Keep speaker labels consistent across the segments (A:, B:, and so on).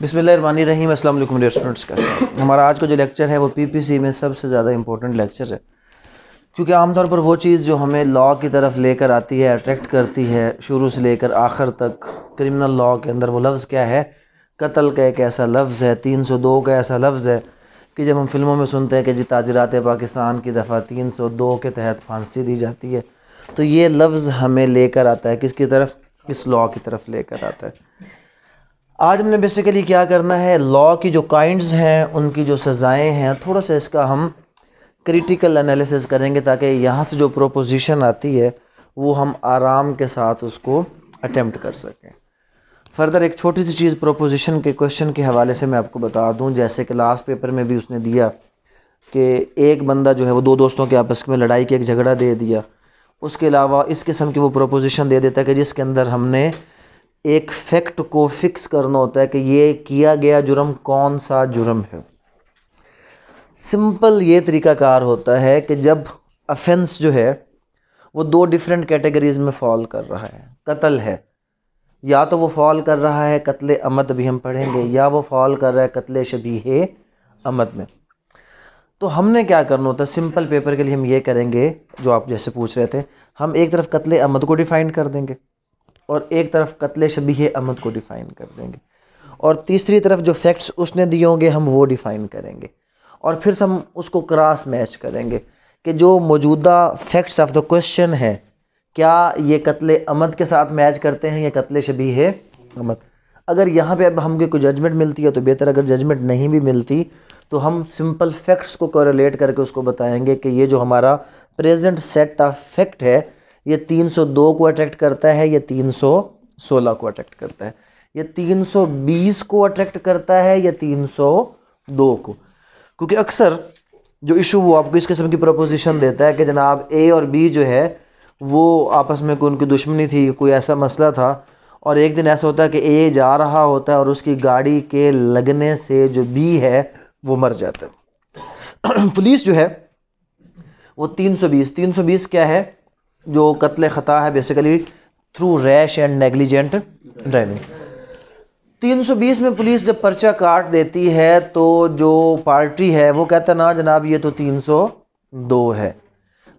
A: बिसमानी रही अस्सलाम वालेकुम स्टूडेंट्स का हमारा आज का जो लेक्चर है वो पीपीसी में सबसे ज़्यादा इंपॉर्टेंट लेक्चर है क्योंकि आमतौर पर वो चीज़ जो हमें लॉ की तरफ लेकर आती है अट्रैक्ट करती है शुरू से लेकर आखिर तक क्रिमिनल लॉ के अंदर वो लफ्ज़ क्या है कत्ल का एक ऐसा लफ्ज़ है तीन सौ दो का ऐसा लफ्ज़ है कि जब हम फिल्मों में सुनते हैं कि जी ताजरात पाकिस्तान की दफ़ा तीन सौ दो के तहत फांसी दी जाती है तो ये लफ्ज़ हमें लेकर आता है किसकी तरफ इस लॉ की तरफ लेकर आता है आज हमने बेसिकली क्या करना है लॉ की जो काइंड्स हैं उनकी जो सज़ाएँ हैं थोड़ा सा इसका हम क्रिटिकल एनालिसिस करेंगे ताकि यहाँ से जो प्रोपोजिशन आती है वो हम आराम के साथ उसको अटैम्प्ट कर सकें फर्दर एक छोटी सी चीज़ प्रोपोजिशन के क्वेश्चन के हवाले से मैं आपको बता दूँ जैसे कि लास्ट पेपर में भी उसने दिया कि एक बंदा जो है वो दो दोस्तों के आपस में लड़ाई के एक झगड़ा दे दिया उसके अलावा इस किस्म की वो प्रोपोजिशन दे देता है कि जिसके अंदर हमने एक फैक्ट को फिक्स करना होता है कि ये किया गया जुर्म कौन सा जुर्म है सिंपल ये तरीका कार होता है कि जब अफेंस जो है वो दो डिफरेंट कैटेगरीज़ में फॉल कर रहा है कत्ल है या तो वो फॉल कर रहा है कत्ल अमद भी हम पढ़ेंगे या वो फॉल कर रहा है कत्ल शबी है अमद में तो हमने क्या करना होता है सिंपल पेपर के लिए हम ये करेंगे जो आप जैसे पूछ रहे थे हम एक तरफ कत्ल अमद को डिफ़ाइन कर देंगे और एक तरफ कत्ल शबी अहमद को डिफ़ाइन कर देंगे और तीसरी तरफ जो फैक्ट्स उसने दिए होंगे हम वो डिफ़ाइन करेंगे और फिर हम उसको क्रॉस मैच करेंगे कि जो मौजूदा फैक्ट्स ऑफ द क्वेश्चन है क्या ये कत्ल अमद के साथ मैच करते हैं या कत्ल शबी है अमद अगर यहाँ पे अब हमको कोई जजमेंट मिलती है तो बेहतर अगर जजमेंट नहीं भी मिलती तो हम सिंपल फैक्ट्स को कोरिलेट करके उसको बताएंगे कि ये जो हमारा प्रेजेंट सेट ऑफ फैक्ट है ये 302 को अट्रैक्ट करता है ये 316 को अट्रैक्ट करता है ये 320 को अट्रैक्ट करता है या 302 को क्योंकि अक्सर जो इशू वो आपको इस किस्म की प्रपोजिशन देता है कि जनाब ए और बी जो है वो आपस में कोई उनकी दुश्मनी थी कोई ऐसा मसला था और एक दिन ऐसा होता है कि ए जा रहा होता है और उसकी गाड़ी के लगने से जो बी है वो मर जाता है पुलिस जो है वो 320 320 क्या है जो कत्ल ख़ता है basically through rash and negligent driving 320 में पुलिस जब पर्चा काट देती है तो जो पार्टी है वो कहता ना जनाब ये तो 302 है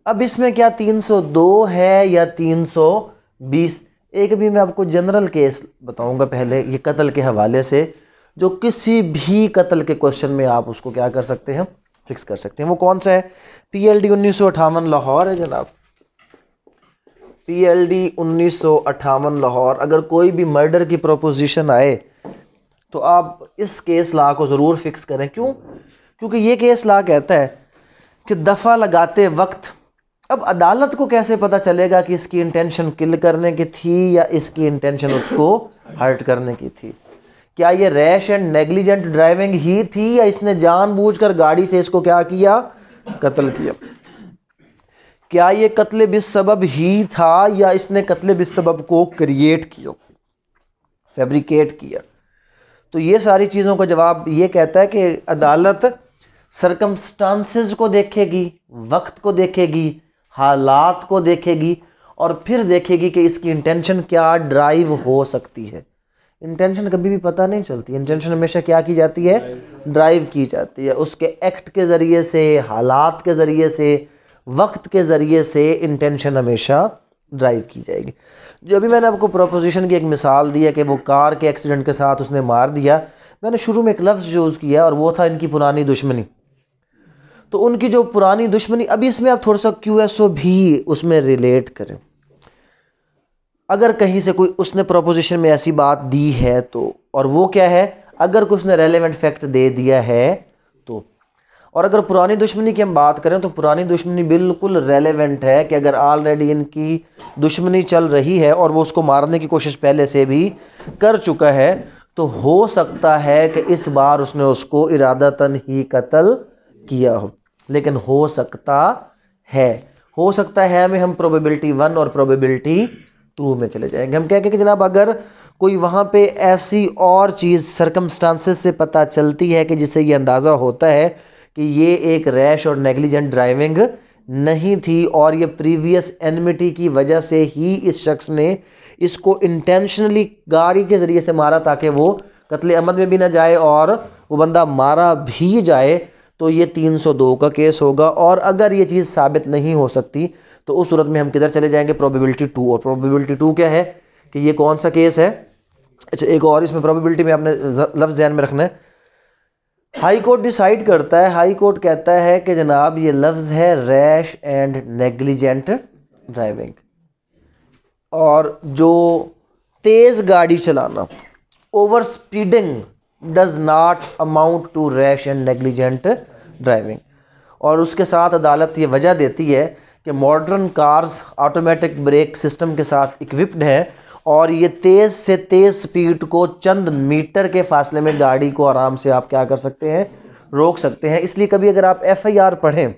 A: अब इसमें क्या 302 है या 320 एक भी मैं आपको जनरल केस बताऊंगा पहले ये कत्ल के हवाले से जो किसी भी कत्ल के क्वेश्चन में आप उसको क्या कर सकते हैं फिक्स कर सकते हैं वो कौन सा है पी एल डी लाहौर है जनाब पी एल डी उन्नीस सौ अट्ठावन लाहौर अगर कोई भी मर्डर की प्रोपोजिशन आए तो आप इस केस ला को ज़रूर फिक्स करें क्यों क्योंकि ये केस ला कहता है कि दफ़ा लगाते वक्त अब अदालत को कैसे पता चलेगा कि इसकी इंटेंशन किल करने की थी या इसकी इंटेंशन उसको हर्ट करने की थी क्या ये रैश एंड नेग्लिजेंट ड्राइविंग ही थी या इसने जानबूझकर गाड़ी से इसको क्या किया कत्ल किया क्या ये कत्ल बिसबब ही था या इसने कत्ल बिसबब को क्रिएट किया फैब्रिकेट किया तो ये सारी चीज़ों का जवाब ये कहता है कि अदालत सरकमस्टांसिस को देखेगी वक्त को देखेगी हालात को देखेगी और फिर देखेगी कि इसकी इंटेंशन क्या ड्राइव हो सकती है इंटेंशन कभी भी पता नहीं चलती इंटेंशन हमेशा क्या की जाती है ड्राइव की जाती है उसके एक्ट के ज़रिए से हालात के ज़रिए से वक्त के ज़रिए से इंटेंशन हमेशा ड्राइव की जाएगी जो अभी मैंने आपको प्रोपोजिशन की एक मिसाल दी है कि वो कार के एक्सीडेंट के साथ उसने मार दिया मैंने शुरू में एक लफ्ज़ यूज़ किया और वो था इनकी पुरानी दुश्मनी तो उनकी जो पुरानी दुश्मनी अभी इसमें आप थोड़ा सा क्यू एस ओ भी उसमें रिलेट करें अगर कहीं से कोई उसने प्रोपोजिशन में ऐसी बात दी है तो और वो क्या है अगर कुछ ने रेलिवेंट फैक्ट दे दिया है और अगर पुरानी दुश्मनी की हम बात करें तो पुरानी दुश्मनी बिल्कुल रेलेवेंट है कि अगर ऑलरेडी इनकी दुश्मनी चल रही है और वो उसको मारने की कोशिश पहले से भी कर चुका है तो हो सकता है कि इस बार उसने उसको इरादतन ही कत्ल किया हो लेकिन हो सकता है हो सकता है में हम प्रोबेबिलिटी वन और प्रोबेबिलिटी टू में चले जाएंगे हम के कि जनाब अगर कोई वहाँ पे ऐसी और चीज़ सरकमस्टांसिस से पता चलती है कि जिससे ये अंदाज़ा होता है कि ये एक रैश और नेग्लिजेंट ड्राइविंग नहीं थी और ये प्रीवियस एनमिटी की वजह से ही इस शख्स ने इसको इंटेंशनली गाड़ी के ज़रिए से मारा ताकि वो कत्ल अमद में भी ना जाए और वो बंदा मारा भी जाए तो ये 302 का केस होगा और अगर ये चीज़ साबित नहीं हो सकती तो उस सूरत में हम किधर चले जाएंगे प्रोबेबिलिटी टू और प्रोबेबिलिटी टू क्या है कि ये कौन सा केस है अच्छा एक और इसमें प्रोबेबिलिटी में आपने लफ्ज़ ध्यान में रखना है हाई कोर्ट डिसाइड करता है हाई कोर्ट कहता है कि जनाब ये लफ्ज़ है रैश एंड नेग्लिजेंट ड्राइविंग और जो तेज़ गाड़ी चलाना over speeding does not amount to rash and negligent driving और उसके साथ अदालत ये वजह देती है कि modern cars automatic brake system के साथ इक्विप्ड हैं और ये तेज़ से तेज़ स्पीड को चंद मीटर के फासले में गाड़ी को आराम से आप क्या कर सकते हैं रोक सकते हैं इसलिए कभी अगर आप एफ आई आर पढ़ें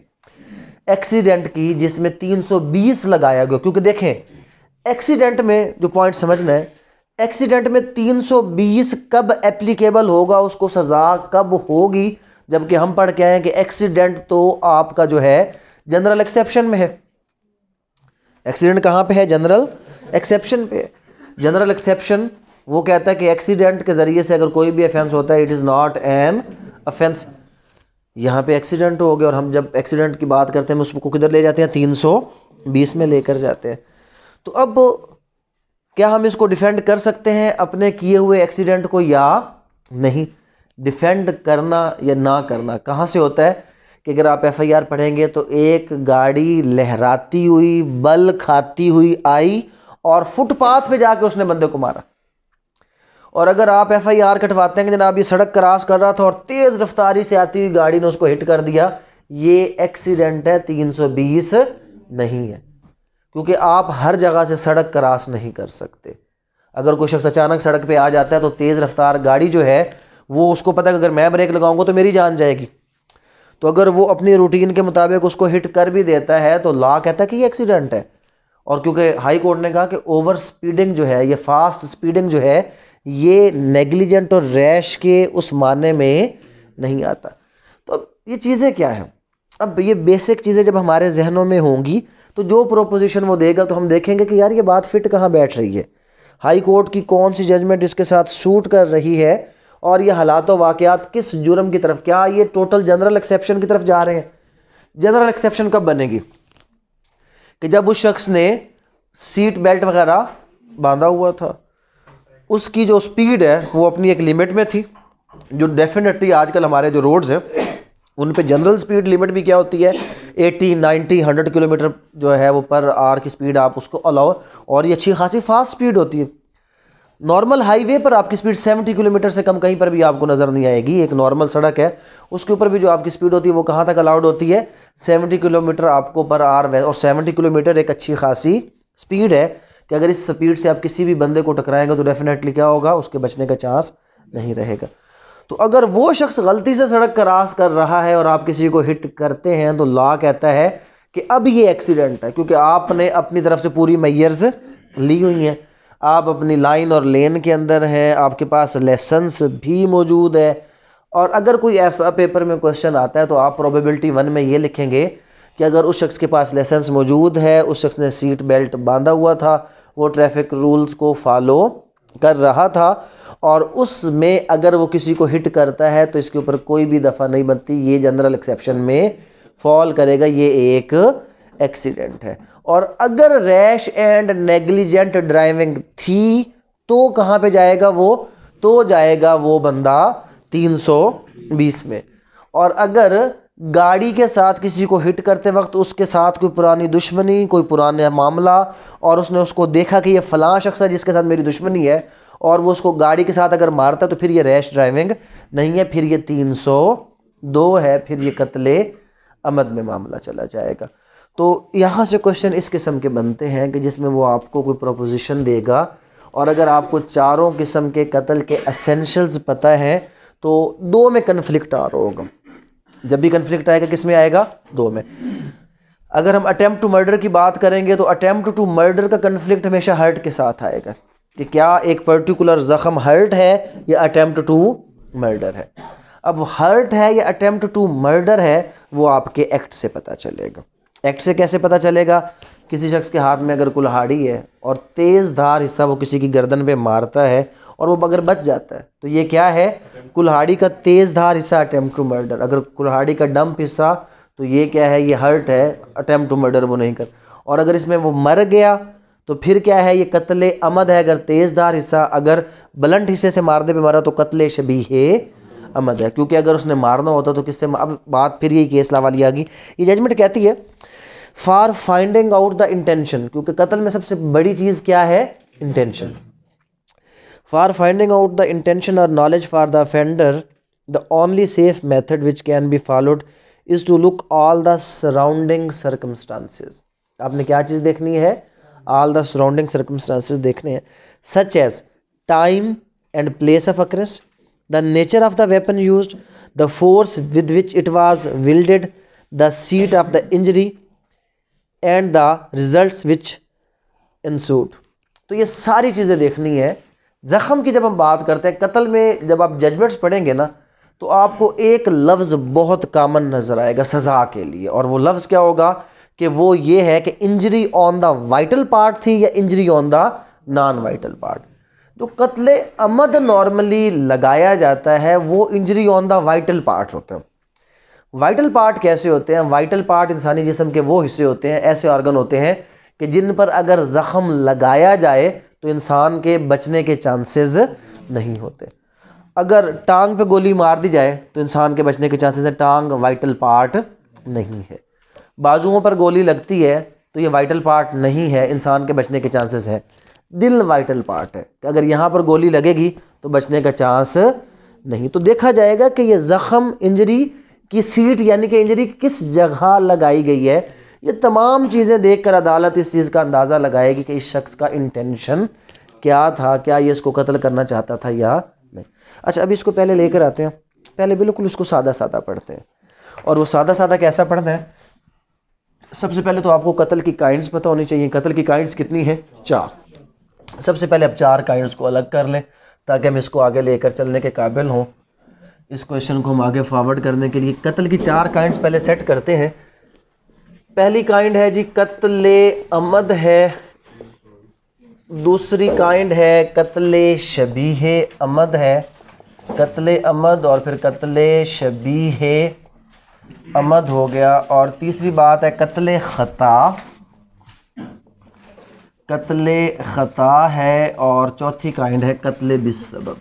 A: एक्सीडेंट की जिसमें 320 लगाया गया क्योंकि देखें एक्सीडेंट में जो पॉइंट समझना है एक्सीडेंट में 320 कब एप्लीकेबल होगा उसको सज़ा कब होगी जबकि हम पढ़ के आए हैं कि एक्सीडेंट तो आपका जो है जनरल एक्सेप्शन में है एक्सीडेंट कहाँ पे है जनरल एक्सेप्शन पे है जनरल एक्सेप्शन वो कहता है कि एक्सीडेंट के ज़रिए से अगर कोई भी अफेंस होता है it is not an offence यहाँ पे एक्सीडेंट हो गया और हम जब एक्सीडेंट की बात करते हैं उसको किधर ले जाते हैं तीन सौ बीस में लेकर जाते हैं तो अब क्या हम इसको डिफेंड कर सकते हैं अपने किए हुए एक्सीडेंट को या नहीं डिफेंड करना या ना करना कहाँ से होता है कि अगर आप आर पढ़ेंगे तो एक गाड़ी लहराती हुई बल खाती हुई आई और फुटपाथ पे जाके उसने बंदे को मारा और अगर आप एफ आई आर कटवाते हैं कि जनाब ये सड़क क्रॉस कर रहा था और तेज़ रफ्तारी से आती हुई गाड़ी ने उसको हिट कर दिया ये एक्सीडेंट है 320 नहीं है क्योंकि आप हर जगह से सड़क क्रॉस नहीं कर सकते अगर कोई शख्स अचानक सड़क पे आ जाता है तो तेज़ रफ्तार गाड़ी जो है वो उसको पता है अगर मैं ब्रेक लगाऊंगा तो मेरी जान जाएगी तो अगर वो अपनी रूटीन के मुताबिक उसको हिट कर भी देता है तो लॉ कहता है कि ये एक्सीडेंट है और क्योंकि हाई कोर्ट ने कहा कि ओवर स्पीडिंग जो है ये फास्ट स्पीडिंग जो है ये नेग्लिजेंट और रैश के उस माने में नहीं आता तो ये चीज़ें क्या हैं अब ये बेसिक चीज़ें जब हमारे जहनों में होंगी तो जो प्रोपोजिशन वो देगा तो हम देखेंगे कि यार ये बात फिट कहाँ बैठ रही है हाई कोर्ट की कौन सी जजमेंट इसके साथ सूट कर रही है और ये हालात वाक़ात किस जुर्म की तरफ क्या ये टोटल जनरल एक्सेप्शन की तरफ जा रहे हैं जनरल एक्सेप्शन कब बनेगी कि जब उस शख्स ने सीट बेल्ट वगैरह बांधा हुआ था उसकी जो स्पीड है वो अपनी एक लिमिट में थी जो डेफिनेटली आजकल हमारे जो रोड्स हैं उन पे जनरल स्पीड लिमिट भी क्या होती है 80, 90, 100 किलोमीटर जो है वो पर आर की स्पीड आप उसको अलाउ और ये अच्छी खासी फास्ट स्पीड होती है नॉर्मल हाईवे पर आपकी स्पीड 70 किलोमीटर से कम कहीं पर भी आपको नज़र नहीं आएगी एक नॉर्मल सड़क है उसके ऊपर भी जो आपकी स्पीड होती है वो कहाँ तक अलाउड होती है सेवेंटी किलोमीटर आपको पर आर और सेवेंटी किलोमीटर एक अच्छी खासी स्पीड है कि अगर इस स्पीड से आप किसी भी बंदे को टकराएंगे तो डेफिनेटली क्या होगा उसके बचने का चांस नहीं रहेगा तो अगर वो शख्स गलती से सड़क क्रॉस कर रहा है और आप किसी को हिट करते हैं तो लॉ कहता है कि अब ये एक्सीडेंट है क्योंकि आपने अपनी तरफ से पूरी मैयर्स ली हुई हैं आप अपनी लाइन और लेन के अंदर हैं आपके पास लाइसेंस भी मौजूद है और अगर कोई ऐसा पेपर में क्वेश्चन आता है तो आप प्रोबेबिलिटी वन में ये लिखेंगे कि अगर उस शख्स के पास लाइसेंस मौजूद है उस शख्स ने सीट बेल्ट बांधा हुआ था वो ट्रैफिक रूल्स को फॉलो कर रहा था और उसमें अगर वो किसी को हिट करता है तो इसके ऊपर कोई भी दफ़ा नहीं बनती ये जनरल एक्सेप्शन में फॉल करेगा ये एक एक्सीडेंट है और अगर रैश एंड नेग्लिजेंट ड्राइविंग थी तो कहाँ पे जाएगा वो तो जाएगा वो बंदा तीन सौ बीस में और अगर गाड़ी के साथ किसी को हिट करते वक्त उसके साथ कोई पुरानी दुश्मनी कोई पुराना मामला और उसने उसको देखा कि ये फ़लाँ शख्स है जिसके साथ मेरी दुश्मनी है और वो उसको गाड़ी के साथ अगर मारता है तो फिर ये रैश ड्राइविंग नहीं है फिर ये तीन सौ दो है फिर ये कत्ले अमद में मामला चला जाएगा तो यहाँ से क्वेश्चन इस किस्म के बनते हैं कि जिसमें वो आपको कोई प्रोपोजिशन देगा और अगर आपको चारों किस्म के कत्ल के असेंशल्स पता हैं तो दो में कन्फ्लिक्ट आ रहा होगा जब भी कन्फ्लिक्ट आएगा किस में आएगा दो में अगर हम अटैम्प्ट टू मर्डर की बात करेंगे तो अटैम्प्ट टू मर्डर का कन्फ्लिक्ट हमेशा हर्ट के साथ आएगा कि क्या एक पर्टिकुलर ज़ख़म हर्ट है या अटैम्प्ट टू मर्डर है अब हर्ट है या अटैम्प्ट टू मर्डर है वो आपके एक्ट से पता चलेगा एक्ट से कैसे पता चलेगा किसी शख्स के हाथ में अगर कुल्हाड़ी है और तेज़ धार हिस्सा वो किसी की गर्दन पे मारता है और वो अगर बच जाता है तो ये क्या है कुल्हाड़ी का तेज धार हिस्सा अटैम्प्ट टू मर्डर अगर कुल्हाड़ी का डंप हिस्सा तो ये क्या है ये हर्ट है अटैम्प्ट टू मर्डर वो नहीं कर और अगर इसमें वो मर गया तो फिर क्या है ये कत्ल अमद है अगर तेज धार हिस्सा अगर बलंट हिस्से से मारने पर मारा तो कत्ल शबी है अमद है क्योंकि अगर उसने मारना होता तो किससे अब बात फिर यही केस लावा लिया आ गई ये जजमेंट कहती है for finding out the intention क्योंकि कत्ल में सबसे बड़ी चीज़ क्या है intention for finding out the intention और knowledge for the offender the only safe method which can be followed is to look all the surrounding circumstances आपने क्या चीज़ देखनी है ऑल द सराउंडिंग सरकमस्टांसिस देखने हैं such as time and place of occurrence the nature of the weapon use the force with which it was wielded the seat of the injury and the result which ensued तो ये सारी चीज़ें देखनी है ज़ख़म की जब हम बात करते हैं कत्ल में जब आप जजमेंट्स पढ़ेंगे ना तो आपको एक लफ्ज़ बहुत कामन नज़र आएगा सज़ा के लिए और वो लफ्ज़ क्या होगा कि वो ये है कि injury on the vital part थी या injury on the non vital part जो कत्ल अमद नॉर्मली लगाया जाता है वो injury on the vital part होते हैं वाइटल पार्ट कैसे होते हैं वाइटल पार्ट इंसानी जिसम के वो हिस्से होते हैं ऐसे ऑर्गन होते हैं कि जिन पर अगर ज़ख़म लगाया जाए तो इंसान के बचने के चांसेस नहीं होते अगर टांग पे गोली मार दी जाए तो इंसान के बचने के चांसेस है टांग वाइटल पार्ट नहीं है बाजुओं पर गोली लगती है तो ये वाइटल पार्ट नहीं है इंसान के बचने के चांसेस है दिल वाइटल पार्ट है कि अगर यहाँ पर गोली लगेगी तो बचने का चांस नहीं तो देखा जाएगा कि ये ज़ख़म इंजरी की सीट यानी कि इंजरी किस जगह लगाई गई है ये तमाम चीज़ें देखकर अदालत इस चीज़ का अंदाज़ा लगाएगी कि इस शख्स का इंटेंशन क्या था क्या ये इसको कत्ल करना चाहता था या नहीं अच्छा अभी इसको पहले लेकर आते हैं पहले बिल्कुल उसको सादा सादा पढ़ते हैं और वो सादा सादा कैसा पढ़ना है सबसे पहले तो आपको कत्ल की काइंड्स पता होनी चाहिए कत्ल की काइंड्स कितनी है चार सबसे पहले आप चार काइंड्स को अलग कर लें ताकि हम इसको आगे लेकर चलने के काबिल हों इस क्वेश्चन को हम आगे फॉरवर्ड करने के लिए कत्ल की चार काइंड्स पहले सेट करते हैं पहली काइंड है जी कत्ले अमद है दूसरी काइंड है कत्ले शबीह अमद है कत्ले अमद और फिर कत्ले शबीह अमद हो गया और तीसरी बात है कत्ले ख़ता कत्ले ख़ता है और चौथी काइंड है कत्ले बिसब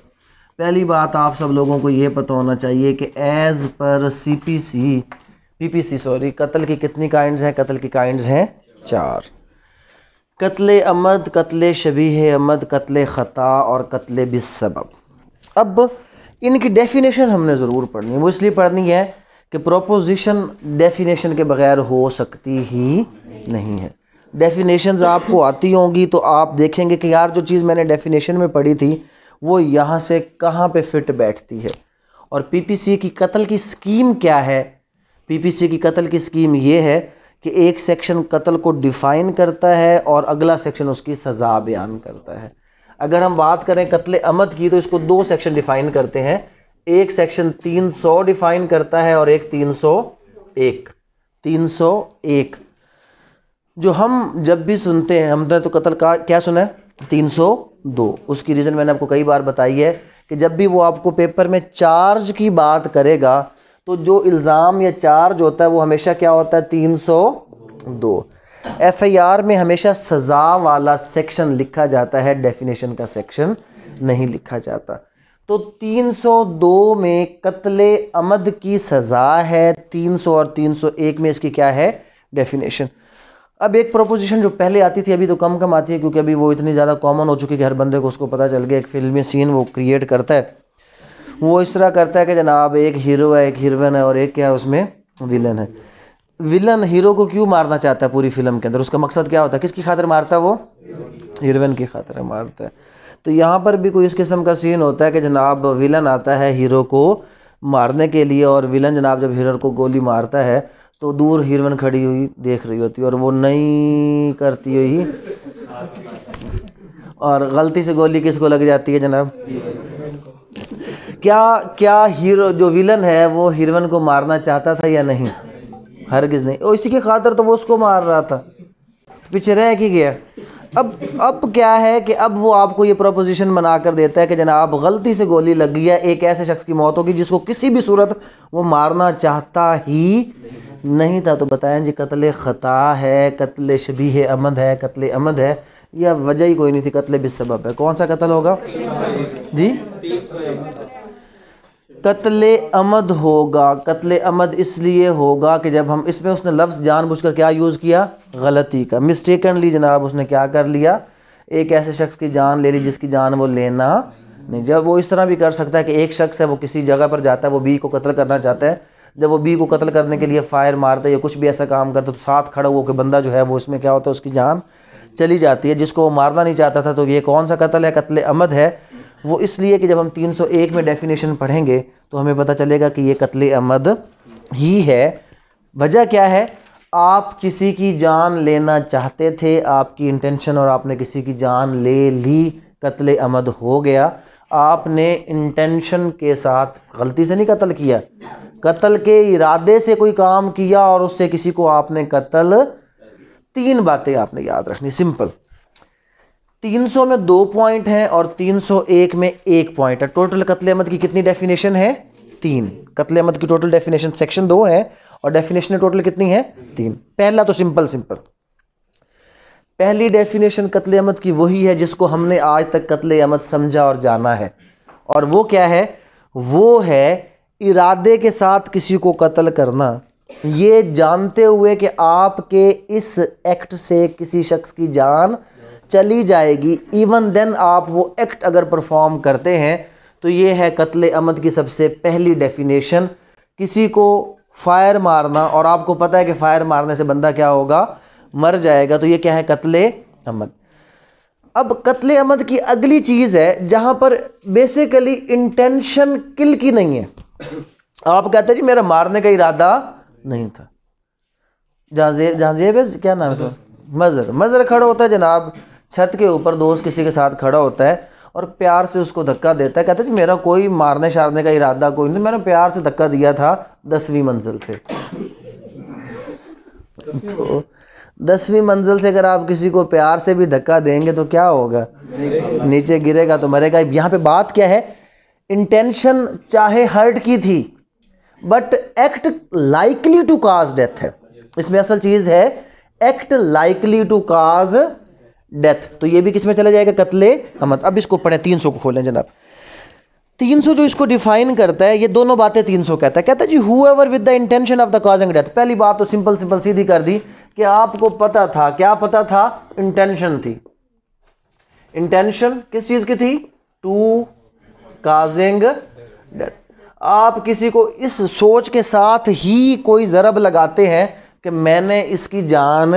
A: पहली बात आप सब लोगों को ये पता होना चाहिए कि as per C P C PPC sorry कत्ल की कितनी काइंड हैं कत्ल की काइंड हैं चार कत्ल अमद कत्ल शबी अमद कत्ल ख़ता और कत्ल बिसब अब इनकी डेफिनेशन हमने ज़रूर पढ़नी है वो इसलिए पढ़नी है कि प्रोपोजिशन डेफिनेशन के बगैर हो सकती ही नहीं है डेफिनेशन आपको आती होंगी तो आप देखेंगे कि यार जो चीज़ मैंने डेफिनेशन में पढ़ी थी वो यहाँ से कहाँ पे फिट बैठती है और पीपीसी की कत्ल की स्कीम क्या है पीपीसी की कत्ल की स्कीम ये है कि एक सेक्शन कत्ल को डिफ़ाइन करता है और अगला सेक्शन उसकी सज़ा बयान करता है अगर हम बात करें कत्ल अमद की तो इसको दो सेक्शन डिफ़ाइन करते हैं एक सेक्शन 300 डिफ़ाइन करता है और एक 301 301 जो हम जब भी सुनते हैं हमने तो कत्ल का क्या सुना है 302 उसकी रीज़न मैंने आपको कई बार बताई है कि जब भी वो आपको पेपर में चार्ज की बात करेगा तो जो इल्ज़ाम या चार्ज होता है वो हमेशा क्या होता है तीन सौ दो एफ आई आर में हमेशा सज़ा वाला सेक्शन लिखा जाता है डेफिनेशन का सेक्शन नहीं लिखा जाता तो 302 में कत्ल अमद की सज़ा है 300 और 301 में इसकी क्या है डेफिनेशन अब एक प्रोपोजिशन जो पहले आती थी अभी तो कम कम आती है क्योंकि अभी वो इतनी ज़्यादा कॉमन हो चुकी है कि हर बंदे को उसको पता चल गया एक फिल्मी सीन वो क्रिएट करता है वो इस तरह करता है कि जनाब एक हीरो है एक हीरोइन है और एक क्या है उसमें विलन है विलन हीरो को क्यों मारना चाहता है पूरी फिल्म के अंदर उसका मकसद क्या होता है किसकी खातर मारता है वो हीरोइन की खातर मारता है तो यहाँ पर भी कोई इस किस्म का सीन होता है कि जनाब विलन आता है हीरो को मारने के लिए और विलन जनाब जब हीरो को गोली मारता है तो दूर हीरोइन खड़ी हुई देख रही होती है और वो नहीं करती हुई और गलती से गोली किसको लग जाती है जनाब क्या क्या हीरो जो विलन है वो हीरोइन को मारना चाहता था या नहीं हरगिज़ नहीं और इसी के खातर तो वो उसको मार रहा था पीछे रह के गया अब अब क्या है कि अब वो आपको ये प्रोपोजिशन बना कर देता है कि जनाब गलती से गोली लग गई है एक ऐसे शख्स की मौत होगी जिसको किसी भी सूरत वो मारना चाहता ही नहीं था तो बताएं जी कत्ल ख़ता है कत्ल शबी अमद है कत्ल अमद है या वजह ही कोई नहीं थी कत्ल सबब है कौन सा कत्ल होगा जी कत्ल अमद होगा कत्ल अमद इसलिए होगा कि जब हम इसमें उसने लफ्ज़ जानबूझकर क्या यूज़ किया गलती का मिस्टेकनली जनाब उसने क्या कर लिया एक ऐसे शख्स की जान ले ली जिसकी जान वो लेना नहीं जब वो इस तरह भी कर सकता है कि एक शख्स है वो किसी जगह पर जाता है वो बी को कत्ल करना चाहता है जब वो बी को कत्ल करने के लिए फ़ायर मारता है या कुछ भी ऐसा काम करता है तो साथ खड़ा हुआ कि बंदा जो है वो इसमें क्या होता है उसकी जान चली जाती है जिसको वो मारना नहीं चाहता था तो ये कौन सा कत्ल है कत्ल अमद है वो इसलिए कि जब हम 301 में डेफिनेशन पढ़ेंगे तो हमें पता चलेगा कि ये कत्ल अमद ही है वजह क्या है आप किसी की जान लेना चाहते थे आपकी इंटेंशन और आपने किसी की जान ले ली कत्ल अमद हो गया आपने इंटेंशन के साथ गलती से नहीं कत्ल किया कत्ल के इरादे से कोई काम किया और उससे किसी को आपने कत्ल तीन बातें आपने याद रखनी सिंपल 300 में दो पॉइंट है और 301 में एक पॉइंट है टोटल कतले अहमद की कितनी डेफिनेशन है तीन कतले अहमद की टोटल डेफिनेशन सेक्शन दो है और डेफिनेशन टोटल कितनी है तीन पहला तो सिंपल सिंपल पहली डेफिनेशन कतले अहमद की वही है जिसको हमने आज तक कत्ल अहमद समझा और जाना है और वो क्या है वो है इरादे के साथ किसी को कत्ल करना ये जानते हुए कि आपके इस एक्ट से किसी शख्स की जान चली जाएगी इवन देन आप वो एक्ट अगर परफॉर्म करते हैं तो ये है कत्ल अमद की सबसे पहली डेफिनेशन किसी को फायर मारना और आपको पता है कि फायर मारने से बंदा क्या होगा मर जाएगा तो ये क्या है कत्ल अमद अब कत्ल अमद की अगली चीज़ है जहाँ पर बेसिकली इंटेंशन किल की नहीं है आप कहते जी मेरा मारने का इरादा नहीं था जहाँ जहाँ क्या नाम है मज़र मज़र खड़ा होता है जनाब छत के ऊपर दोस्त किसी के साथ खड़ा होता है और प्यार से उसको धक्का देता है कहता है जी मेरा कोई मारने शारने का इरादा कोई नहीं मैंने प्यार से धक्का दिया था दसवीं मंजिल से तो दसवीं मंजिल से अगर आप किसी को प्यार से भी धक्का देंगे तो क्या होगा नीचे गिरेगा तो मरेगा यहाँ पे बात क्या है इंटेंशन चाहे हर्ट की थी but act likely to cause death है इसमें असल चीज़ है act likely to cause death तो ये भी किसमें चला जाएगा कत्ले अमद अब इसको पढ़ें तीन सौ को खोलें जनाब तीन सौ जो इसको डिफाइन करता है ये दोनों बातें तीन सौ कहता है कहता है whoever with the intention of the causing death पहली बात तो सिंपल सिंपल सीधी कर दी कि आपको पता था क्या पता था इंटेंशन थी इंटेंशन किस चीज़ की थी टू काजिंग डेथ आप किसी को इस सोच के साथ ही कोई ज़रब लगाते हैं कि मैंने इसकी जान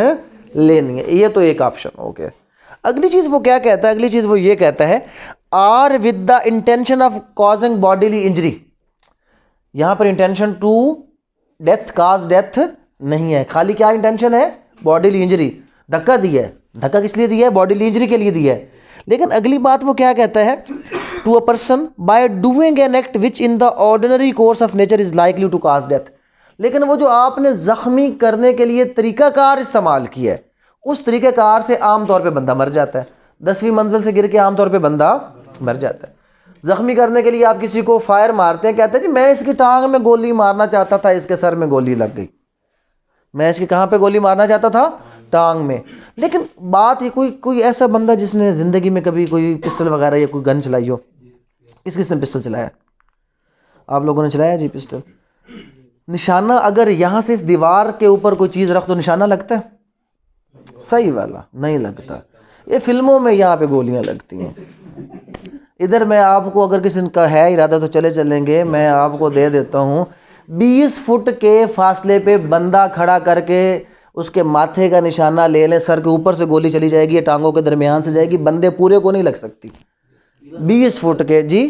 A: लेनी है ये तो एक ऑप्शन ओके okay. अगली चीज़ वो क्या कहता है अगली चीज़ वो ये कहता है or with the intention of causing bodily injury यहाँ पर intention to death cause death नहीं है खाली क्या इंटेंशन है बॉडीली इंजरी धक्का दिया है धक्का किस लिए दिया है बॉडीली इंजरी के लिए दिया है लेकिन अगली बात वो क्या कहता है to a person by doing an act which in the ordinary course of nature is likely to cause death लेकिन वो जो आपने ज़ख्मी करने के लिए तरीकाकार इस्तेमाल किया है उस तरीक़ेकार से आम तौर पर बंदा मर जाता है दसवीं मंजिल से गिर के आमतौर पर बंदा मर जाता है ज़ख्मी करने के लिए आप किसी को फायर मारते हैं कहते हैं जी मैं इसकी टांग में गोली मारना चाहता था इसके सर में गोली लग गई मैं इसके कहाँ पे गोली मारना चाहता था टांग में लेकिन बात ही कोई कोई ऐसा बंदा जिसने ज़िंदगी में कभी कोई पिस्टल वगैरह या कोई गन चलाई हो किस किसने पिस्टल चलाया आप लोगों ने चलाया जी पिस्टल निशाना अगर यहाँ से इस दीवार के ऊपर कोई चीज़ रख तो निशाना लगता है सही वाला नहीं लगता ये फिल्मों में यहाँ पे गोलियाँ लगती हैं इधर मैं आपको अगर किसी का है इरादा तो चले चलेंगे मैं आपको दे देता हूँ बीस फुट के फासले पे बंदा खड़ा करके उसके माथे का निशाना ले लें सर के ऊपर से गोली चली जाएगी या टांगों के दरमियान से जाएगी बंदे पूरे को नहीं लग सकती बीस फुट के जी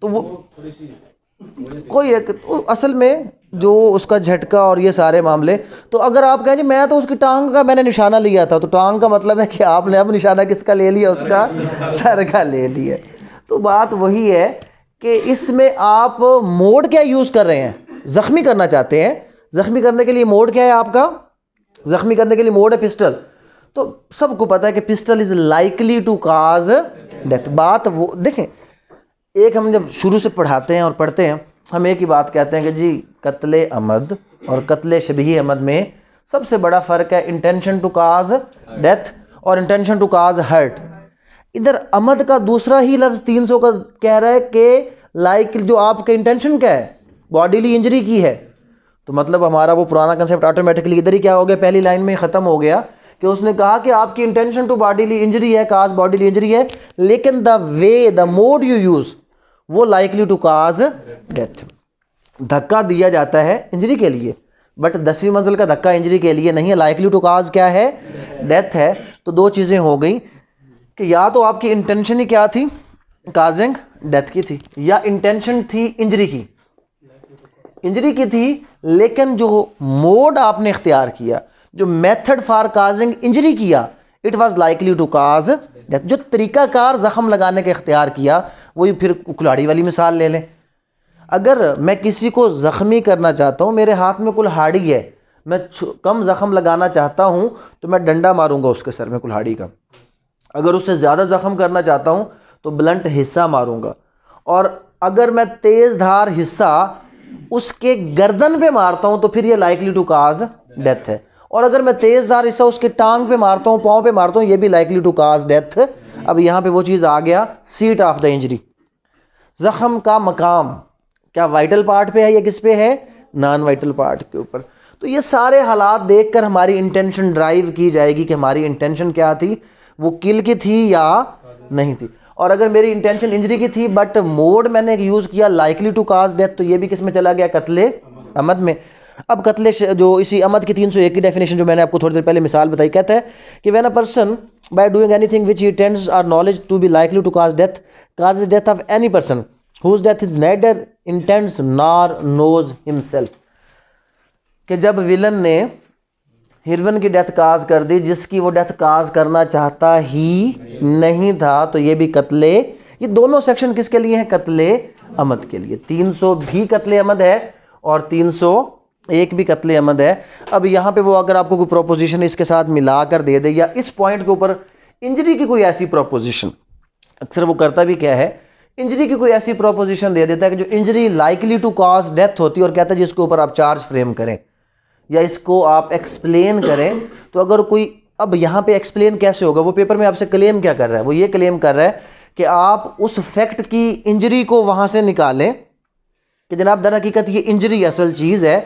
A: तो वो कोई एक तो असल में जो उसका झटका और ये सारे मामले तो अगर आप कहें जी मैं तो उसकी टांग का मैंने निशाना लिया था तो टांग का मतलब है कि आपने अब निशाना किसका ले लिया उसका सर का ले लिया तो बात वही है कि इसमें आप मोड क्या यूज़ कर रहे हैं ज़ख्मी करना चाहते हैं ज़ख्मी करने के लिए मोड क्या है आपका ज़ख्मी करने के लिए मोड है पिस्टल तो सबको पता है कि pistol is likely to cause death बात वो देखें एक हम जब शुरू से पढ़ाते हैं और पढ़ते हैं हम एक ही बात कहते हैं कि जी कत्ल अमद और कत्ल शबी अमद में सबसे बड़ा फ़र्क है इंटेंशन टू काज डेथ और इंटेंशन टू काज हर्ट इधर अमद का दूसरा ही लफ्ज़ तीन सौ का कह रहा है कि लाइक जो आपके इंटेंशन का है बॉडीली इंजरी की है तो मतलब हमारा वो पुराना कंसेप्ट ऑटोमेटिकली इधर ही क्या हो गया पहली लाइन में ख़त्म हो गया कि उसने कहा कि आपकी इंटेंशन टू बॉडीली इंजरी है काज बॉडीली इंजरी है लेकिन the way the mode you use वो लाइकली टू काज डेथ धक्का दिया जाता है इंजरी के लिए बट दसवीं मंजिल का धक्का इंजरी के लिए नहीं है लाइकली टू काज क्या है डेथ है तो दो चीज़ें हो गई कि या तो आपकी इंटेंशन ही क्या थी काजिंग डेथ की थी या इंटेंशन थी इंजरी की इंजरी की थी लेकिन जो मोड आपने इख्तियार किया जो मेथड फॉर काजिंग इंजरी किया it was likely to cause जाती जो तरीक़ाकार ज़ख़म लगाने का इख्तियार किया वही फिर कुल्हाड़ी वाली मिसाल ले लें अगर मैं किसी को ज़ख्मी करना चाहता हूँ मेरे हाथ में कुल्हाड़ी है मैं कम ज़ख़म लगाना चाहता हूँ तो मैं डंडा मारूँगा उसके सर में कुल्हाड़ी का अगर उससे ज़्यादा ज़ख़म करना चाहता हूँ तो ब्लंट हिस्सा मारूँगा और अगर मैं तेज़ धार हिस्सा उसके गर्दन पे मारता हूँ तो फिर ये लाइकली टू काज डेथ है और अगर मैं तेज़ धार हिस्सा उसके टांग पे मारता हूँ पाँव पे मारता हूँ ये भी लाइकली टू काज डेथ अब यहाँ पे वो चीज़ आ गया सीट ऑफ द इंजरी जख्म का मकाम क्या वाइटल पार्ट पे है या किस पे है नॉन वाइटल पार्ट के ऊपर तो ये सारे हालात देखकर हमारी इंटेंशन ड्राइव की जाएगी कि हमारी इंटेंशन क्या थी वो किल की थी या नहीं थी और अगर मेरी इंटेंशन इंजरी की थी बट मोड मैंने यूज़ किया लाइकली टू काज डेथ तो ये भी किस में चला गया कतले अमद में अब कतले जो इसी अमद की तीन सौ एक की डेफिनेशन जो मैंने आपको थोड़ी देर पहले मिसाल बताई कहता है कि when a person by doing anything which he tends or knowledge to be likely to cause death cause death of any person whose death is neither intends nor knows himself कि जब villain ने हिरवन की death काज कर दी जिसकी वो death काज करना चाहता ही नहीं था तो ये भी कतले ये दोनों सेक्शन किसके लिए हैं कतले अमद के लिए 300 भी कतले अमद है और 300 एक भी कत्ल अमद है अब यहाँ पे वो अगर आपको कोई प्रोपोजिशन इसके साथ मिला कर दे दे या इस पॉइंट के ऊपर इंजरी की कोई ऐसी प्रोपोजिशन अक्सर वो करता भी क्या है इंजरी की कोई ऐसी प्रोपोजिशन दे देता है कि जो injury likely to cause death होती है और कहता है जिसके ऊपर आप चार्ज फ्रेम करें या इसको आप एक्सप्लेन करें तो अगर कोई अब यहाँ पे एक्सप्लेन कैसे होगा वो पेपर में आपसे क्लेम क्या कर रहा है वो ये क्लेम कर रहा है कि आप उस फैक्ट की इंजरी को वहाँ से निकालें कि जनाब दर हकीकत ये इंजरी असल चीज़ है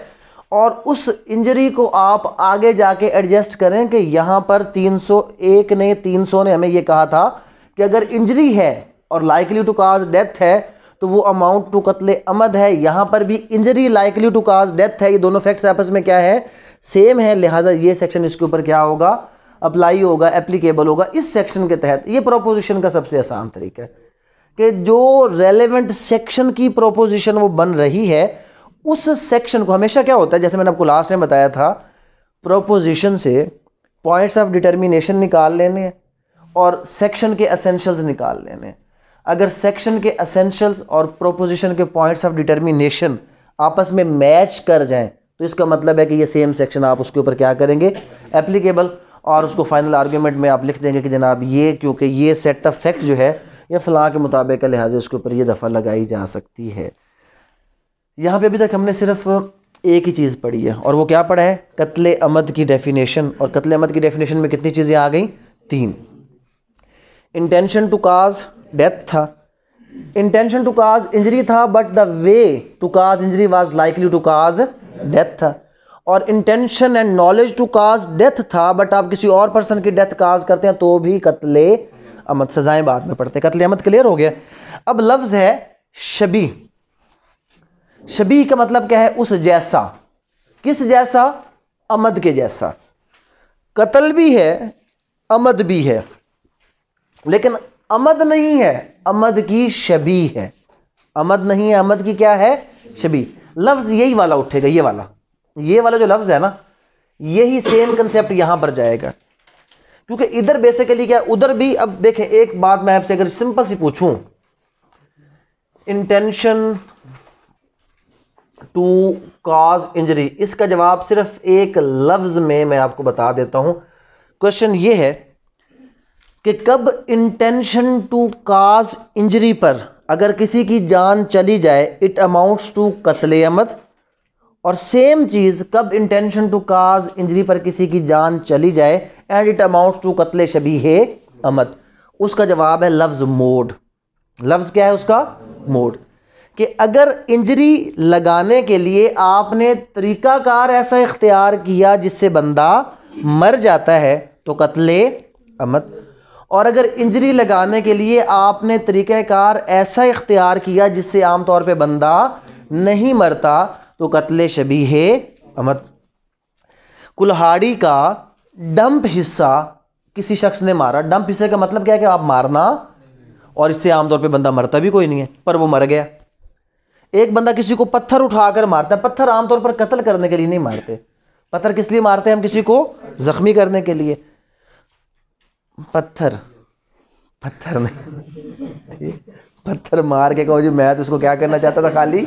A: और उस इंजरी को आप आगे जाके एडजस्ट करें कि यहाँ पर 301 ने 300 ने हमें ये कहा था कि अगर इंजरी है और लाइकली टू काज डेथ है तो वो अमाउंट टू कत्ल अमद है यहाँ पर भी injury likely to cause death है ये दोनों फैक्ट्स आपस में क्या है सेम है लिहाजा ये सेक्शन इसके ऊपर क्या होगा अप्लाई होगा एप्लीकेबल होगा इस सेक्शन के तहत ये प्रोपोजिशन का सबसे आसान तरीका है कि जो रेलिवेंट सेक्शन की प्रोपोजिशन वो बन रही है उस सेक्शन को हमेशा क्या होता है जैसे मैंने आपको लास्ट में बताया था प्रोपोजिशन से पॉइंट्स ऑफ डिटर्मिनेशन निकाल लेने और सेक्शन के असेंशल्स निकाल लेने अगर सेक्शन के असेंशल्स और प्रोपोजिशन के पॉइंट्स ऑफ डिटर्मिनेशन आपस में मैच कर जाएं तो इसका मतलब है कि ये सेम सेक्शन आप उसके ऊपर क्या करेंगे एप्लीकेबल और उसको फाइनल आर्ग्यूमेंट में आप लिख देंगे कि जनाब ये क्योंकि ये सेट ऑफ फैक्ट जो है ये फ़लाँ के मुताबिक लिहाजा उसके ऊपर ये दफ़ा लगाई जा सकती है यहाँ पे अभी तक हमने सिर्फ एक ही चीज़ पढ़ी है और वो क्या पढ़ा है कत्ल अमद की डेफिनेशन और कत्ल अमद की डेफिनेशन में कितनी चीज़ें आ गई तीन इंटेंशन टू काज डेथ था इंटेंशन टू काज इंजरी था but the way to cause injury was likely to cause death था और intention and knowledge to cause death था बट आप किसी और पर्सन की डेथ काज करते हैं तो भी कत्ले अमद सजाएं बाद में पढ़ते हैं कत्ले अमद क्लियर हो गया अब लफ्ज़ है शबी शबी का मतलब क्या है उस जैसा किस जैसा अमद के जैसा कतल भी है अमद भी है लेकिन अमद नहीं है अमद की शबी है अमद नहीं है अमद की क्या है शबी लफ्ज़ यही वाला उठेगा ये वाला ये वाला जो लफ्ज़ है ना यही सेम कंसेप्ट यहां पर जाएगा क्योंकि इधर बेसिकली क्या उधर भी अब देखें एक बात मैं आपसे अगर सिंपल सी पूछूं इंटेंशन टू काज इंजरी इसका जवाब सिर्फ एक लफ्ज़ में मैं आपको बता देता हूं क्वेश्चन ये है कि कब इंटेंशन टू काज इंजरी पर अगर किसी की जान चली जाए इट अमाउंट्स टू कत्ल अमद और सेम चीज़ कब इंटेंशन टू काज इंजरी पर किसी की जान चली जाए एंड इट अमाउंट्स टू कत्ल शबी है अमद उसका जवाब है लफ्ज़ मोड लफ्ज़ क्या है उसका मोड कि अगर इंजरी लगाने के लिए आपने तरीक़ाकार ऐसा इख्तियार किया जिससे बंदा मर जाता है तो कत्ले अमद और अगर इंजरी लगाने के लिए आपने तरीक़ाकार ऐसा इख्तियार किया जिससे आम तौर पर बंदा नहीं मरता तो कत्ले शबी है अमद कुल्हाड़ी का डंप हिस्सा किसी शख्स ने मारा डंप हिस्से का मतलब क्या है कि आप मारना और इससे आमतौर पे बंदा मरता भी कोई नहीं है पर वो मर गया एक बंदा किसी को पत्थर उठाकर मारता है पत्थर आमतौर पर कत्ल करने के लिए नहीं मारते पत्थर किस लिए मारते हैं हम किसी को जख्मी करने के लिए पत्थर पत्थर नहीं पत्थर मार के कहो जी मैं तो उसको क्या करना चाहता था खाली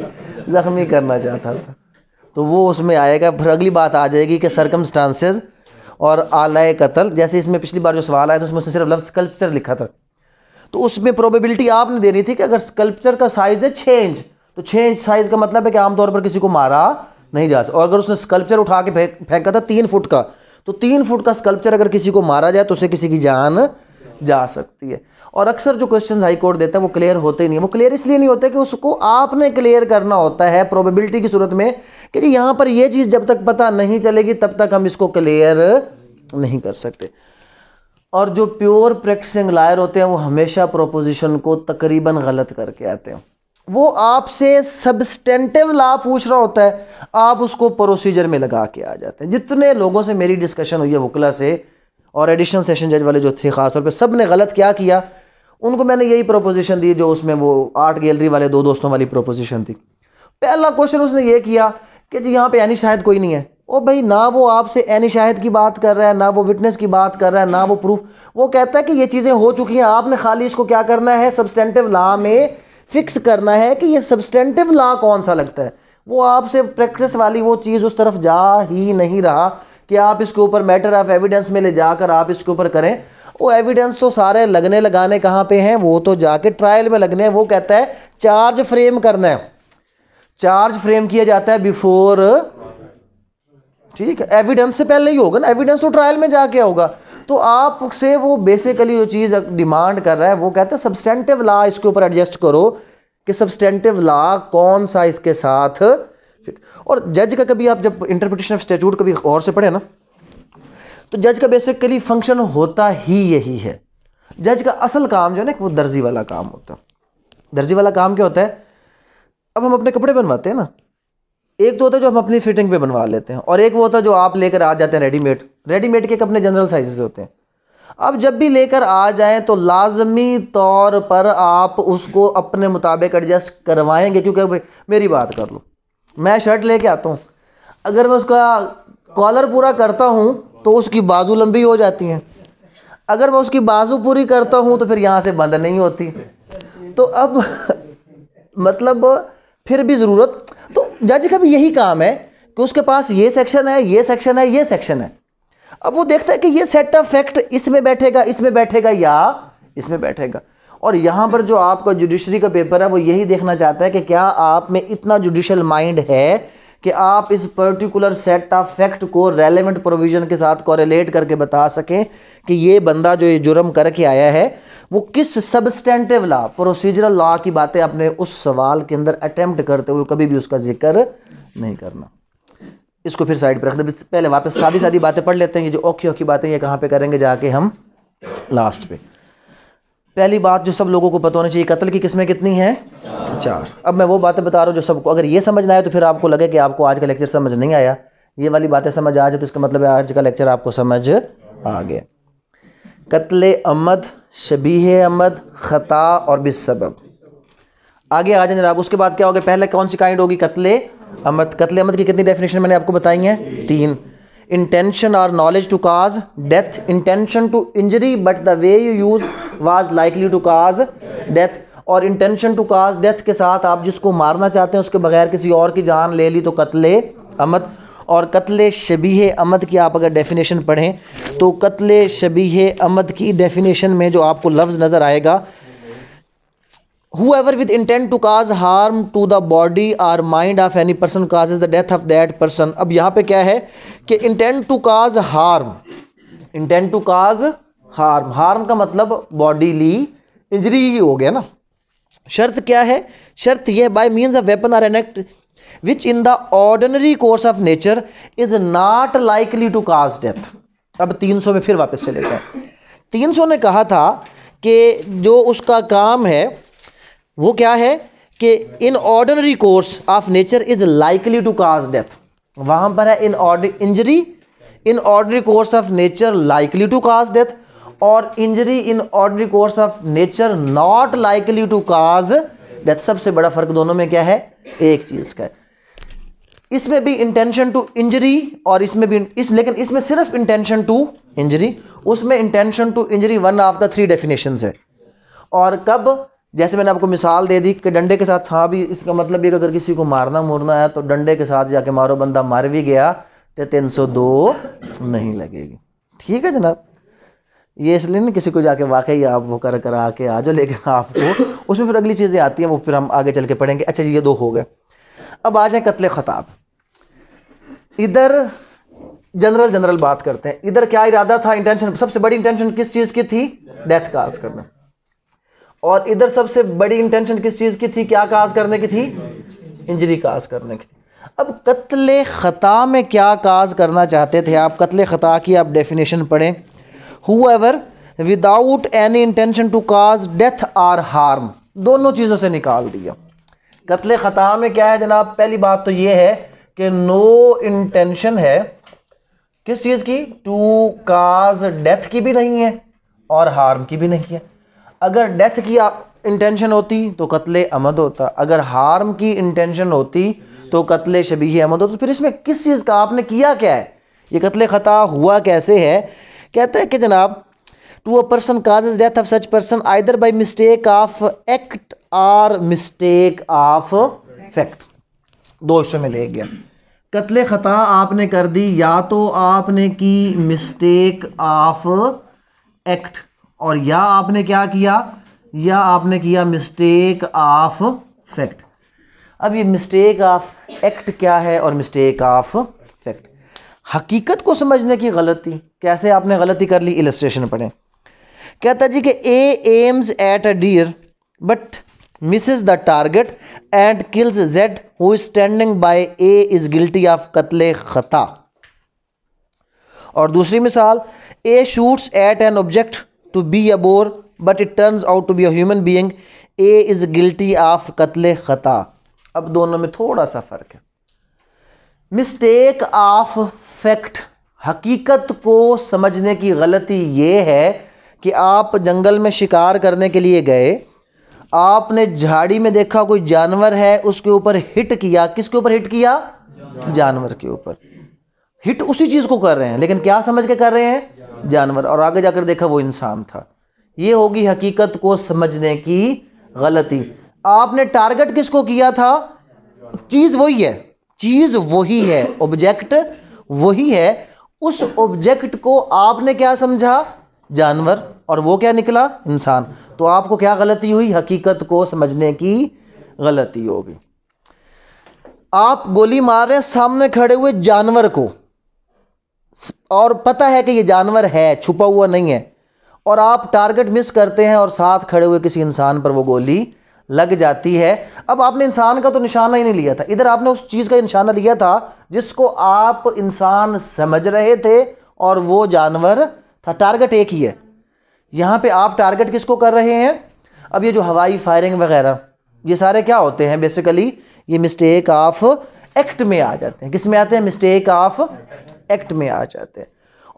A: ज़ख्मी करना चाहता था तो वो उसमें आएगा फिर अगली बात आ जाएगी कि सरकमस्टांसेस और आलाय कत्ल जैसे इसमें पिछली बार जो सवाल आया था तो उसमें उसने सिर्फ लफ्ज़ स्कल्पचर लिखा था तो उसमें प्रोबेबिलिटी आपने देनी थी कि अगर स्कल्पचर का साइज़ है छः इंच तो छः इंच साइज का मतलब है कि आमतौर पर किसी को मारा नहीं जा सकता और अगर उसने स्कल्पचर उठा के फेंक फेंका था तीन फुट का तो तीन फुट का स्कल्पचर अगर किसी को मारा जाए तो उसे किसी की जान जा सकती है और अक्सर जो क्वेश्चन हाई कोर्ट देता है वो क्लियर होते ही नहीं वो क्लियर इसलिए नहीं होते कि उसको आपने क्लियर करना होता है प्रोबेबिलिटी की सूरत में कि जी यहाँ पर ये चीज़ जब तक पता नहीं चलेगी तब तक हम इसको क्लियर नहीं कर सकते और जो प्योर प्रैक्टिसिंग लायर होते हैं वो हमेशा प्रोपोजिशन को तकरीबन गलत करके आते हैं वो आपसे सबस्टेंटिव लॉ पूछ रहा होता है आप उसको प्रोसीजर में लगा के आ जाते हैं जितने लोगों से मेरी डिस्कशन हुई है वकला से और एडिशनल सेशन जज वाले जो थे ख़ासतौर पर सब ने गलत क्या किया उनको मैंने यही प्रोपोजिशन दी जो उसमें वो आर्ट गैलरी वाले दो दोस्तों वाली प्रोपोजिशन थी पहला क्वेश्चन उसने ये किया कि जी यहाँ पे यानी शायद कोई नहीं है ओ भाई ना वो आपसे एनी शाहिद की बात कर रहा है ना वो विटनेस की बात कर रहा है ना वो प्रूफ वो कहता है कि ये चीज़ें हो चुकी हैं आपने खाली इसको क्या करना है सब्सटेंटिव ला में फिक्स करना है कि ये सब्सटेंटिव लॉ कौन सा लगता है वो आपसे प्रैक्टिस वाली वो चीज़ उस तरफ जा ही नहीं रहा कि आप इसके ऊपर मैटर ऑफ एविडेंस में ले जाकर आप इसके ऊपर करें वो एविडेंस तो सारे लगने लगाने कहाँ पे हैं वो तो जाके ट्रायल में लगने हैं वो कहता है चार्ज फ्रेम करना है चार्ज फ्रेम किया जाता है बिफोर ठीक है एविडेंस से पहले ही होगा ना एविडेंस तो ट्रायल में जाके होगा तो आपसे वो बेसिकली जो चीज़ डिमांड कर रहा है वो कहता है सब्सटेंटिव लॉ इसके ऊपर एडजस्ट करो कि सब्सटेंटिव लॉ कौन सा इसके साथ और जज का कभी आप जब इंटरप्रिटेशन ऑफ स्टेचूट कभी और से पढ़े ना तो जज का बेसिकली फंक्शन होता ही यही है जज का असल काम जो है ना वो दर्जी वाला काम होता है दर्जी वाला काम क्या होता है अब हम अपने कपड़े बनवाते हैं ना एक तो होता है जो हम अपनी फिटिंग पे बनवा लेते हैं और एक वो होता है जो आप लेकर आ जाते हैं रेडीमेड रेडीमेड के अपने जनरल साइज़ होते हैं अब जब भी लेकर आ जाएं तो लाजमी तौर पर आप उसको अपने मुताबिक एडजस्ट करवाएंगे क्योंकि मेरी बात कर लो मैं शर्ट लेके आता हूँ अगर मैं उसका कॉलर पूरा करता हूँ तो उसकी बाजू लंबी हो जाती हैं अगर मैं उसकी बाजू पूरी करता हूँ तो फिर यहाँ से बंद नहीं होती तो अब मतलब फिर भी ज़रूरत तो जज का भी यही काम है कि उसके पास ये सेक्शन है ये सेक्शन है ये सेक्शन है अब वो देखता है कि ये सेट ऑफ फैक्ट इसमें बैठेगा इसमें बैठेगा या इसमें बैठेगा और यहाँ पर जो आपका जुडिशरी का पेपर है वो यही देखना चाहता है कि क्या आप में इतना जुडिशल माइंड है कि आप इस पर्टिकुलर सेट ऑफ फैक्ट को रेलिवेंट प्रोविजन के साथ कॉरेलेट करके बता सकें कि ये बंदा जो ये जुर्म करके आया है वो किस सबस्टेंटिव लॉ प्रोसीजरल लॉ की बातें अपने उस सवाल के अंदर अटैम्प्ट करते हुए कभी भी उसका जिक्र नहीं करना इसको फिर साइड पर रख दे पहले वापस सादी सादी बातें पढ़ लेते हैं ये जो औखी औखी बातें ये कहाँ पे करेंगे जाके हम लास्ट पे पहली बात जो सब लोगों को पता होना चाहिए कत्ल की किस्में कितनी हैं चार अब मैं वो बातें बता रहा हूँ जो सबको अगर ये समझ ना आए तो फिर आपको लगे कि आपको आज का लेक्चर समझ नहीं आया ये वाली बातें समझ आ जाए तो इसका मतलब है आज का लेक्चर आपको समझ आ गया कत्ल अमद शबीह अमद ख़ता और बिस सबब आगे आ जाए जनाब उसके बाद क्या होगा पहले कौन सी काइंड होगी कत्ल अमद कत्ल अमद की कितनी डेफिनेशन मैंने आपको बताई हैं तीन इंटेंशन और knowledge to cause death intention to injury but the way you use was likely to cause death और इंटेंशन टू काज डेथ के साथ आप जिसको मारना चाहते हैं उसके बगैर किसी और की जान ले ली तो कत्ले अमद और कत्ल शबी अमद की आप अगर डेफिनेशन पढ़ें तो कत्ल शबी अमद की डेफिनेशन में जो आपको लफ्ज़ नज़र आएगा whoever with intent to cause harm to the body or mind of any person causes the death of that person अब यहाँ पे क्या है कि intent to cause harm intent to cause harm harm का मतलब bodily injury ही हो गया ना शर्त क्या है शर्त यह by means of weapon or an act which in the ordinary course of nature is not likely to cause death अब 300 में फिर वापस चले जाए 300 ने कहा था कि जो उसका काम है वो क्या है कि in ordinary course of nature is likely to cause death वहां पर है in order injury in ordinary course of nature likely to cause death और injury in ordinary course of nature not likely to cause death सबसे बड़ा फर्क दोनों में क्या है एक चीज़ का इसमें भी इंटेंशन टू इंजरी और इसमें भी इस लेकिन इसमें सिर्फ इंटेंशन टू इंजरी उसमें intention to injury one of the three definition है और कब जैसे मैंने आपको मिसाल दे दी कि डंडे के साथ था भी इसका मतलब ये अगर किसी को मारना मुरना है तो डंडे के साथ जाके मारो बंदा मार भी गया तो तीन सौ दो नहीं लगेगी ठीक है जनाब ये इसलिए ना किसी को जाके वाकई आप वो कर कर आके आ जाओ लेकिन आपको उसमें फिर अगली चीज़ें आती हैं वो फिर हम आगे चल के पढ़ेंगे अच्छा ये दो हो गए अब आ जाए कत्ल ख़ताब इधर जनरल जनरल बात करते हैं इधर क्या इरादा था इंटेंशन सबसे बड़ी इंटेंशन किस चीज़ की थी डेथ का आज करना और इधर सबसे बड़ी इंटेंशन किस चीज़ की थी क्या काज करने की थी इंजरी काज करने की थी अब कत्ल ख़ता में क्या काज करना चाहते थे आप कत्ल ख़ता की आप डेफिनेशन पढ़ें whoever without any intention to cause death or harm दोनों चीज़ों से निकाल दिया कत्ल ख़ता में क्या है जनाब पहली बात तो ये है कि नो इंटेंशन है किस चीज़ की टू काज डेथ की भी नहीं है और हार्म की भी नहीं है अगर डेथ की इंटेंशन होती तो कत्ल अमद होता अगर हार्म की इंटेंशन होती तो कत्ल शबी अमद होता तो फिर इसमें किस चीज़ का आपने किया क्या है ये कत्ल ख़ता हुआ कैसे है कहते हैं कि जनाब to a person is death of such person either by mistake of act or mistake of fact दो हिस्सों में ले गया कत्ल ख़ता आपने कर दी या तो आपने की मिस्टेक ऑफ एक्ट और या आपने क्या किया या आपने किया मिस्टेक ऑफ फैक्ट अब ये मिस्टेक ऑफ एक्ट क्या है और मिस्टेक ऑफ फैक्ट हकीकत को समझने की गलती कैसे आपने गलती कर ली इलस्ट्रेशन पढ़े कहता जी कि A aims at a deer but is the target and kills Z who is standing by A is guilty of कत्ल खता और दूसरी मिसाल A shoots at an object to be a boar but it turns out to be a human being a is guilty कत्ल ख़ता अब दोनों में थोड़ा सा फ़र्क है मिस्टेक ऑफ फैक्ट हकीकत को समझने की गलती ये है कि आप जंगल में शिकार करने के लिए गए आपने झाड़ी में देखा कोई जानवर है उसके ऊपर हिट किया किसके ऊपर हिट किया जानवर के ऊपर हिट उसी चीज़ को कर रहे हैं लेकिन क्या समझ के कर रहे हैं जानवर और आगे जाकर देखा वो इंसान था ये होगी हकीकत को समझने की गलती आपने टारगेट किसको किया था चीज़ वही है चीज़ वही है ऑब्जेक्ट वही है उस ऑब्जेक्ट को आपने क्या समझा जानवर और वो क्या निकला इंसान तो आपको क्या गलती हुई हकीकत को समझने की गलती होगी आप गोली मार रहे हैं सामने खड़े हुए जानवर को और पता है कि ये जानवर है छुपा हुआ नहीं है और आप टारगेट मिस करते हैं और साथ खड़े हुए किसी इंसान पर वो गोली लग जाती है अब आपने इंसान का तो निशाना ही नहीं लिया था इधर आपने उस चीज़ का निशाना लिया था जिसको आप इंसान समझ रहे थे और वो जानवर था टारगेट एक ही है यहाँ पे आप टारगेट किसको कर रहे हैं अब ये जो हवाई फायरिंग वगैरह ये सारे क्या होते हैं बेसिकली ये मिस्टेक ऑफ एक्ट में आ जाते हैं किस में आते हैं मिस्टेक ऑफ एक्ट में आ जाते हैं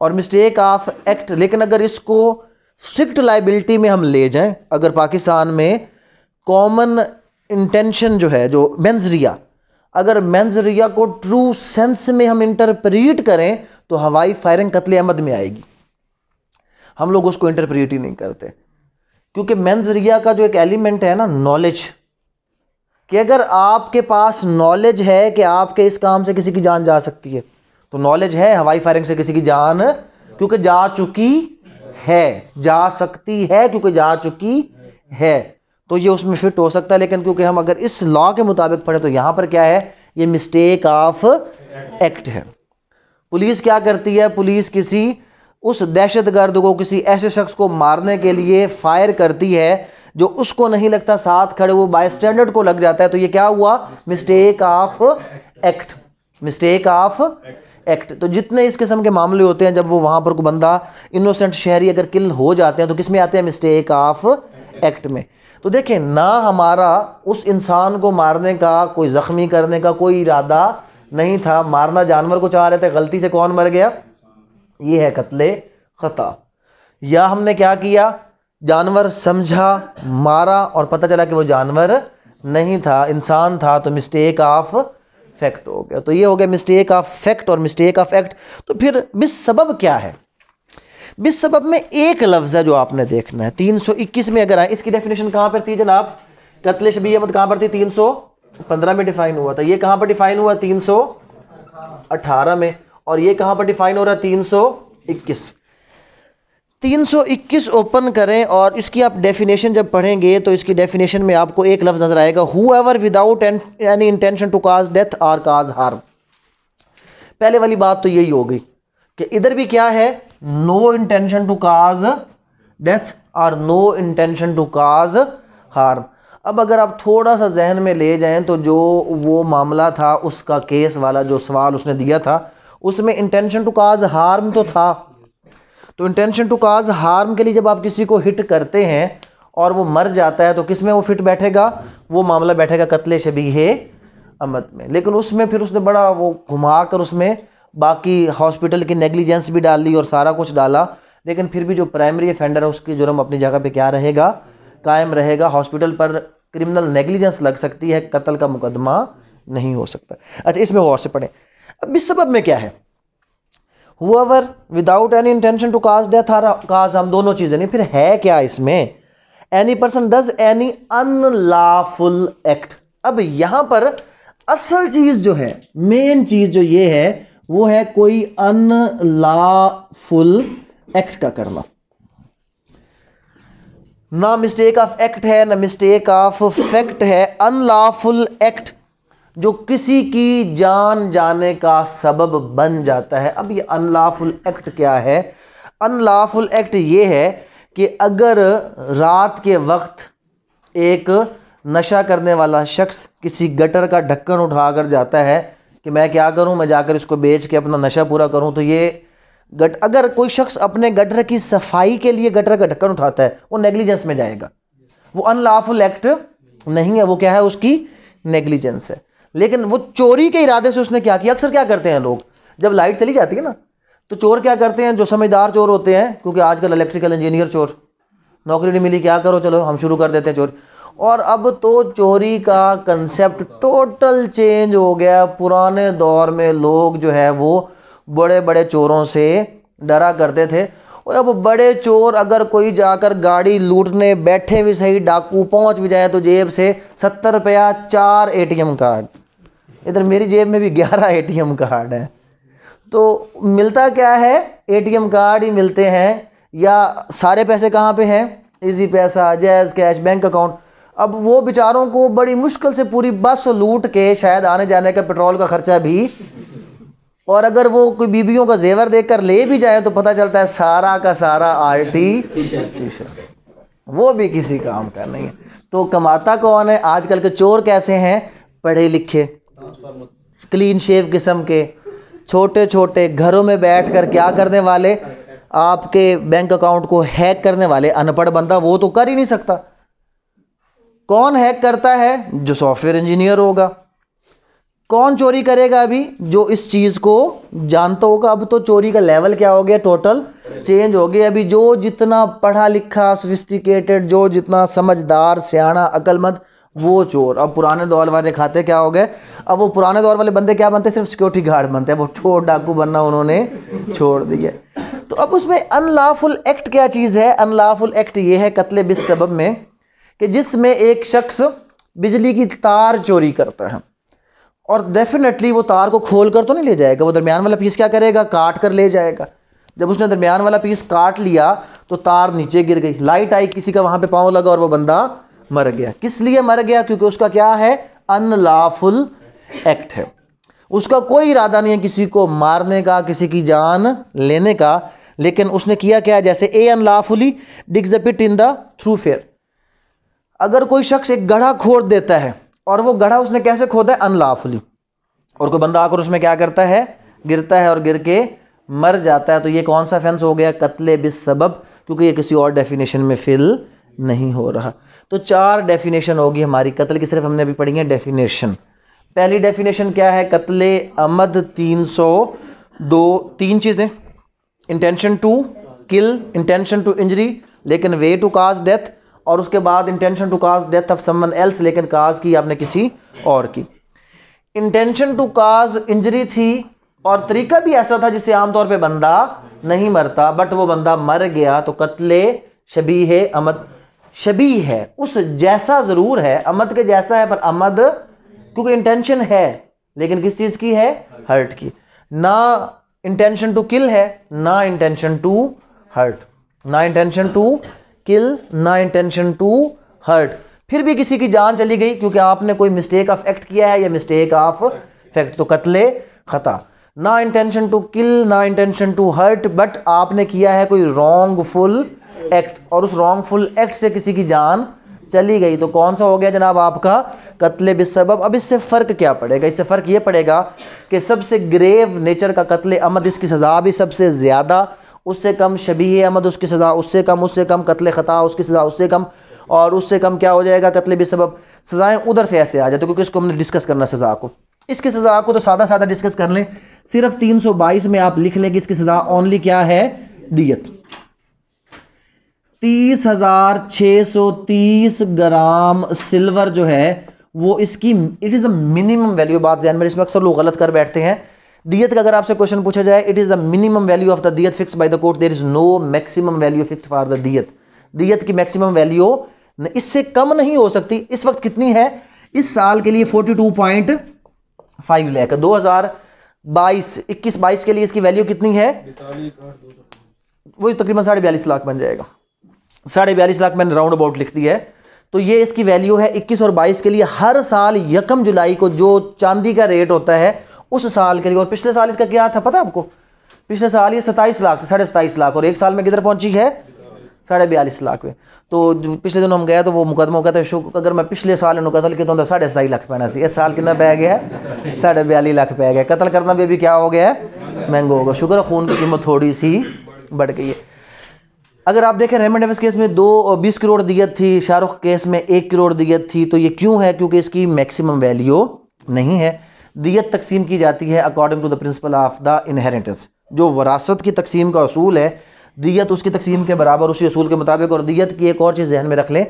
A: और मिस्टेक ऑफ एक्ट लेकिन अगर इसको स्ट्रिक्ट लाइबिलिटी में हम ले जाएं अगर पाकिस्तान में कॉमन इंटेंशन जो है जो मैंजरिया अगर मैंजरिया को ट्रू सेंस में हम इंटरप्रीट करें तो हवाई फायरिंग कतले अहमद में आएगी हम लोग उसको इंटरप्रीट ही नहीं करते क्योंकि मैंजरिया का जो एक एलिमेंट है ना नॉलेज कि अगर आपके पास नॉलेज है कि आपके इस काम से किसी की जान जा सकती है तो नॉलेज है हवाई फायरिंग से किसी की जान क्योंकि जा चुकी है जा सकती है क्योंकि जा चुकी है तो ये उसमें फिट हो सकता है लेकिन क्योंकि हम अगर इस लॉ के मुताबिक पढ़े तो यहाँ पर क्या है ये मिस्टेक ऑफ एक्ट है पुलिस क्या करती है पुलिस किसी उस दहशतगर्द को किसी ऐसे शख्स को मारने के लिए फायर करती है जो उसको नहीं लगता साथ खड़े वो बाय स्टैंडर्ड को लग जाता है तो ये क्या हुआ mistake of act mistake of act तो जितने इस किस्म के मामले होते हैं जब वो वहां पर बंदा इनोसेंट शहरी अगर किल हो जाते हैं तो किस में आते हैं मिस्टेक ऑफ एक्ट में तो देखें ना हमारा उस इंसान को मारने का कोई ज़ख्मी करने का कोई इरादा नहीं था मारना जानवर को चाह रहे थे गलती से कौन मर गया ये है कत्ले ख़ता या हमने क्या किया जानवर समझा मारा और पता चला कि वो जानवर नहीं था इंसान था तो मिस्टेक ऑफ फैक्ट हो गया तो ये हो गया मिस्टेक ऑफ फैक्ट और मिस्टेक ऑफ एक्ट तो फिर बिस सबब क्या है बिस सबब में एक लफ्ज़ है जो आपने देखना है 321 में अगर आए इसकी डेफिनेशन कहाँ पर थी जनाब कतल शबी अहमद कहाँ पर थी 315 में डिफाइन हुआ था ये कहाँ पर डिफाइन हुआ 318 में और ये कहाँ पर डिफाइन हो रहा है 321 ओपन करें और इसकी आप डेफिनेशन जब पढ़ेंगे तो इसकी डेफिनेशन में आपको एक लफ्ज़ नज़र आएगा whoever without any intention to cause death or cause harm पहले वाली बात तो यही हो गई कि इधर भी क्या है no intention to cause death or no intention to cause harm अब अगर आप थोड़ा सा जहन में ले जाएं तो जो वो मामला था उसका केस वाला जो सवाल उसने दिया था उसमें इंटेंशन टू काज हार्म तो था तो इंटेंशन टू काज हार्म के लिए जब आप किसी को हिट करते हैं और वो मर जाता है तो किस में वो फिट बैठेगा वो मामला बैठेगा कत्ले है अमद में लेकिन उसमें फिर उसने बड़ा वो घुमा कर उसमें बाकी हॉस्पिटल की नेग्लिजेंस भी डाल ली और सारा कुछ डाला लेकिन फिर भी जो प्राइमरी अफेंडर है उसकी जुर्म अपनी जगह पे क्या रहेगा कायम रहेगा हॉस्पिटल पर क्रिमिनल नेग्लिजेंस लग सकती है कत्ल का मुकदमा नहीं हो सकता अच्छा इसमें गौर से पढ़ें अब इस सबब में क्या है whoever without any intention to cause death or cause हम दोनों चीज़ें नहीं फिर है क्या इसमें any person does any unlawful act अब यहाँ पर असल चीज़ जो है मेन चीज़ जो ये है वो है कोई अनलाफुल एक्ट का करना ना मिस्टेक ऑफ एक्ट है ना मिस्टेक ऑफ फैक्ट है अनलाफुल एक्ट जो किसी की जान जाने का सबब बन जाता है अब ये अनलाफुल एक्ट क्या है अनलाफुल एक्ट ये है कि अगर रात के वक्त एक नशा करने वाला शख्स किसी गटर का ढक्कन उठा कर जाता है कि मैं क्या करूं मैं जाकर इसको बेच के अपना नशा पूरा करूं तो ये गट अगर कोई शख्स अपने गटर की सफाई के लिए गटर का ढक्कन उठाता है वो नेग्लिजेंस में जाएगा वो अनलाफुल एक्ट नहीं है वो क्या है उसकी नेग्लिजेंस है लेकिन वो चोरी के इरादे से उसने क्या किया अक्सर क्या करते हैं लोग जब लाइट चली जाती है ना तो चोर क्या करते हैं जो समझदार चोर होते हैं क्योंकि आजकल इलेक्ट्रिकल इंजीनियर चोर नौकरी नहीं मिली क्या करो चलो हम शुरू कर देते हैं चोरी और अब तो चोरी का कंसेप्ट टोटल चेंज हो गया पुराने दौर में लोग जो है वो बड़े बड़े चोरों से डरा करते थे और अब बड़े चोर अगर कोई जाकर गाड़ी लूटने बैठे भी सही डाकू पहुंच भी जाए तो जेब से सत्तर रुपया चार एटीएम कार्ड इधर मेरी जेब में भी ग्यारह एम कार्ड हैं तो मिलता क्या है एम कार्ड ही मिलते हैं या सारे पैसे कहाँ पे हैं इजी पैसा जैज़ कैश बैंक अकाउंट अब वो बेचारों को बड़ी मुश्किल से पूरी बस लूट के शायद आने जाने का पेट्रोल का खर्चा भी और अगर वो कोई बीबियों का जेवर देकर ले भी जाए तो पता चलता है सारा का सारा टी वो भी किसी काम का नहीं है तो कमाता कौन है आजकल के चोर कैसे हैं पढ़े लिखे क्लीन शेव किस्म के छोटे छोटे घरों में बैठ कर क्या करने वाले आपके बैंक अकाउंट को हैक करने वाले अनपढ़ बंदा वो तो कर ही नहीं सकता कौन हैक करता है जो सॉफ्टवेयर इंजीनियर होगा कौन चोरी करेगा अभी जो इस चीज़ को जानता होगा अब तो चोरी का लेवल क्या हो गया टोटल चेंज हो गया अभी जो जितना पढ़ा लिखा सोफिस्टिकेटेड जो जितना समझदार सियाणा अकलमंद वो चोर अब पुराने दौर वाले खाते क्या हो गए अब वो पुराने दौर वाले बंदे क्या बनते सिर्फ सिक्योरिटी गार्ड बनते हैं वो चोर डाकू बनना उन्होंने छोड़ दिया तो अब उसमें अनलाफुल एक्ट क्या चीज़ है अनलाफुल एक्ट ये है कत्ल बिस सबब में कि जिसमें एक शख्स बिजली की तार चोरी करता है और डेफिनेटली वो तार को खोल कर तो नहीं ले जाएगा वो दरमियान वाला पीस क्या करेगा काट कर ले जाएगा जब उसने दरमियान वाला पीस काट लिया तो तार नीचे गिर गई लाइट आई किसी का वहाँ पे पाँव लगा और वो बंदा मर गया किस लिए मर गया क्योंकि उसका क्या है अनलाफुल एक्ट है उसका कोई इरादा नहीं है किसी को मारने का किसी की जान लेने का लेकिन उसने किया क्या जैसे A unlawfully digs the pit in the thoroughfare अगर कोई शख्स एक गढ़ा खोद देता है और वो गढ़ा उसने कैसे खोदा है अनलाफुली और कोई बंदा आकर उसमें क्या करता है गिरता है और गिर के मर जाता है तो ये कौन सा फेंस हो गया कत्ले बिस सबब क्योंकि ये किसी और डेफिनेशन में फिल नहीं हो रहा तो चार डेफिनेशन होगी हमारी कत्ल की सिर्फ हमने अभी पढ़ी है डेफिनेशन पहली डेफिनेशन क्या है कत्ले अमद तीन सौ दो तीन चीज़ें intention to kill intention to injury लेकिन वे टू काज डेथ और उसके बाद intention to cause death of someone else लेकिन काज की आपने किसी और की इंटेंशन टू काज इंजरी थी और तरीका भी ऐसा था जिससे आमतौर पे बंदा नहीं मरता बट वो बंदा मर गया तो कत्ले शबी है अमद शबी है उस जैसा ज़रूर है अमद के जैसा है पर अमद क्योंकि इंटेंशन है लेकिन किस चीज़ की है हर्ट की ना इंटेंशन टू किल है ना इंटेंशन टू हर्ट ना इंटेंशन टू किल ना इंटेंशन टू हर्ट फिर भी किसी की जान चली गई क्योंकि आपने कोई मिस्टेक ऑफ एक्ट किया है या मिस्टेक ऑफ फैक्ट तो कत्ले ख़ता ना इंटेंशन टू किल ना इंटेंशन टू हर्ट बट आपने किया है कोई रॉन्ग फुल एक्ट और उस रॉन्गफुल एक्ट से किसी की जान चली गई तो कौन सा हो गया जनाब आपका कत्ल बेसबब अब इससे फ़र्क क्या पड़ेगा इससे फ़र्क ये पड़ेगा कि सबसे ग्रेव नेचर का कत्ल अमद इसकी सज़ा भी सबसे ज़्यादा उससे कम शबी अमद उसकी सज़ा उससे कम उससे कम कत्ल ख़ता उसकी सज़ा उससे कम और उससे कम क्या हो जाएगा कत्ल बेसब सज़ाएँ उधर से ऐसे आ जाते तो क्योंकि इसको हमने डिस्कस करना सज़ा को इसकी सज़ा को तो सादा सादा डिस्कस कर लें सिर्फ तीन में आप लिख लें कि इसकी सज़ा ओनली क्या है दियत तीस हजार छः सौ तीस ग्राम सिल्वर जो है वो इसकी it is a minimum value बात जहन में इसमें अक्सर लोग गलत कर बैठते हैं दियत का अगर आपसे क्वेश्चन पूछा जाए it is the minimum value of the diyat fix by the court there is no maximum value fix for the diyat diyat की मैक्सिमम वैल्यू इससे कम नहीं हो सकती इस वक्त कितनी है इस साल के लिए forty two point five lakh दो हज़ार बाईस इक्कीस बाईस के लिए इसकी वैल्यू कितनी है वही तकरीबन साढ़े बयालीस लाख बन जाएगा साढ़े बयालीस लाख मैंने राउंड अबाउट लिख दी है तो ये इसकी वैल्यू है 21 और 22 के लिए हर साल यकम जुलाई को जो चांदी का रेट होता है उस साल के लिए और पिछले साल इसका क्या था पता आपको पिछले साल ये सताईस लाख था साढ़े सताईस लाख और एक साल में किधर पहुंची है साढ़े बयालीस लाख में तो पिछले दिन हम गया तो वो मुकदमा हो गया था तो शो अगर मैं पिछले साल इन्होंने कतल किया तो साढ़े सताई लाख पैना सी इस साल कितना पै गया है साढ़े बयालीस लाख पै गया कतल करना भी अभी क्या हो गया है महंगा होगा शुक्र खून की कीमत थोड़ी सी बढ़ गई है अगर आप देखें रेमन डेविस केस में दो बीस करोड़ दियत थी शाहरुख केस में एक करोड़ दियत थी तो ये क्यों है क्योंकि इसकी मैक्सिमम वैल्यू नहीं है दियत तकसीम की जाती है according to the principle of the inheritance जो वरासत की तकसीम का असूल है दियत उसकी तकसीम के बराबर उसी असूल के मुताबिक और दियत की एक और चीज़ जहन में रख लें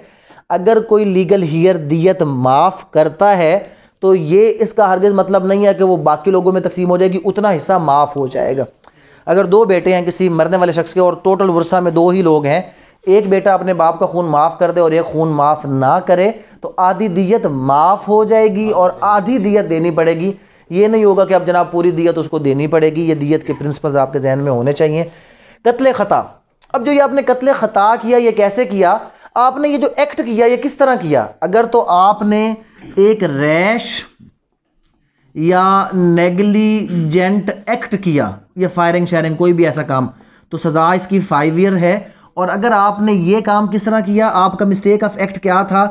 A: अगर कोई लीगल हीयर दियत माफ़ करता है तो ये इसका हरगज़ मतलब नहीं है कि वो बाकी लोगों में तकसीम हो जाएगी उतना हिस्सा माफ़ हो जाएगा अगर दो बेटे हैं किसी मरने वाले शख्स के और टोटल वर्षा में दो ही लोग हैं एक बेटा अपने बाप का खून माफ़ कर दे और एक खून माफ़ ना करे तो आधी दियत माफ़ हो जाएगी और आधी दियत देनी पड़ेगी ये नहीं होगा कि अब जनाब पूरी दियत उसको देनी पड़ेगी ये दियत के प्रिंसिपल्स आपके जहन में होने चाहिए कत्ल ख़ता अब जो ये आपने कत्ल ख़ता किया ये कैसे किया आपने ये जो एक्ट किया ये किस तरह किया अगर तो आपने एक रैश या नेगलीजेंट एक्ट किया या फायरिंग शायरिंग कोई भी ऐसा काम तो सज़ा इसकी फाइव ईयर है और अगर आपने ये काम किस तरह किया आपका मिस्टेक ऑफ एक्ट क्या था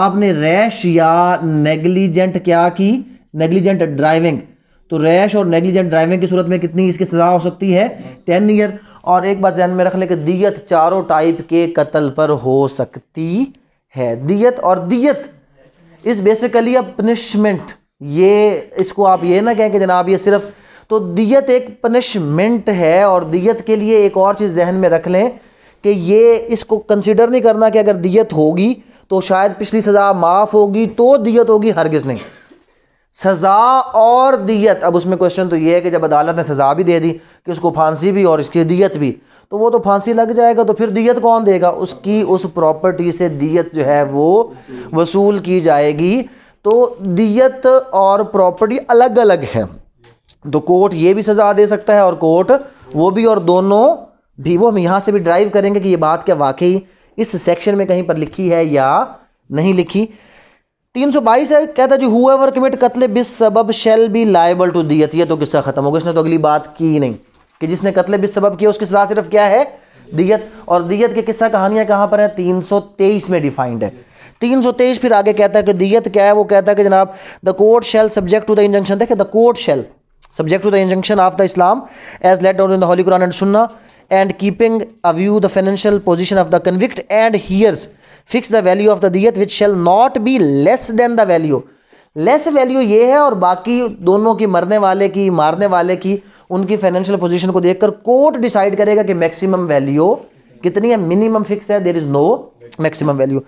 A: आपने रैश या नेगलीजेंट क्या की नेगलीजेंट ड्राइविंग तो रैश और नेगलीजेंट ड्राइविंग की सूरत में कितनी इसकी सज़ा हो सकती है टेन ईयर और एक बात जहन में रख लें कि दियत चारों टाइप के कत्ल पर हो सकती है दियत और दियत इस बेसिकली अ पनिशमेंट ये इसको आप ये ना कहें कि जनाब ये सिर्फ तो दियत एक पनिशमेंट है और दियत के लिए एक और चीज़ जहन में रख लें कि ये इसको कंसिडर नहीं करना कि अगर दियत होगी तो शायद पिछली सज़ा माफ़ होगी तो दियत होगी हरगिज़ नहीं सज़ा और दियत अब उसमें क्वेश्चन तो ये है कि जब अदालत ने सज़ा भी दे दी कि उसको फांसी भी और इसकी दियत भी तो वो तो फांसी लग जाएगा तो फिर दियत कौन देगा उसकी उस प्रॉपर्टी से दियत जो है वो वसूल की जाएगी तो दियत और प्रॉपर्टी अलग अलग है तो कोर्ट ये भी सजा दे सकता है और कोर्ट वो भी और दोनों भी वो हम यहाँ से भी ड्राइव करेंगे कि ये बात क्या वाकई इस सेक्शन में कहीं पर लिखी है या नहीं लिखी 322 है कहता जो हुआ ever commit qatl bis sabab shall be liable to diyat ये तो किस्सा खत्म हो गया इसने तो अगली बात की नहीं कि जिसने कत्ल बिस सबब किया उसकी सजा सिर्फ क्या है दियत और दियत के किस्सा कहानियां कहाँ पर है 323 में डिफाइंड है तीन सौ तेईस फिर आगे कहता है कि दियत क्या है वो कहता है कि जनाब the court shall subject to the injunction देखे the court shall subject to the injunction of the Islam as laid down in the holy Quran and Sunnah and keeping a view the financial position of the convict and heirs fix the value of the diyat which shall not be less than the value less value ये है और बाकी दोनों की मरने वाले की मारने वाले की उनकी फाइनेंशियल पोजिशन को देखकर कोर्ट डिसाइड करेगा कि मैक्सिमम वैल्यू कितनी है मिनिमम फिक्स है there is no maximum value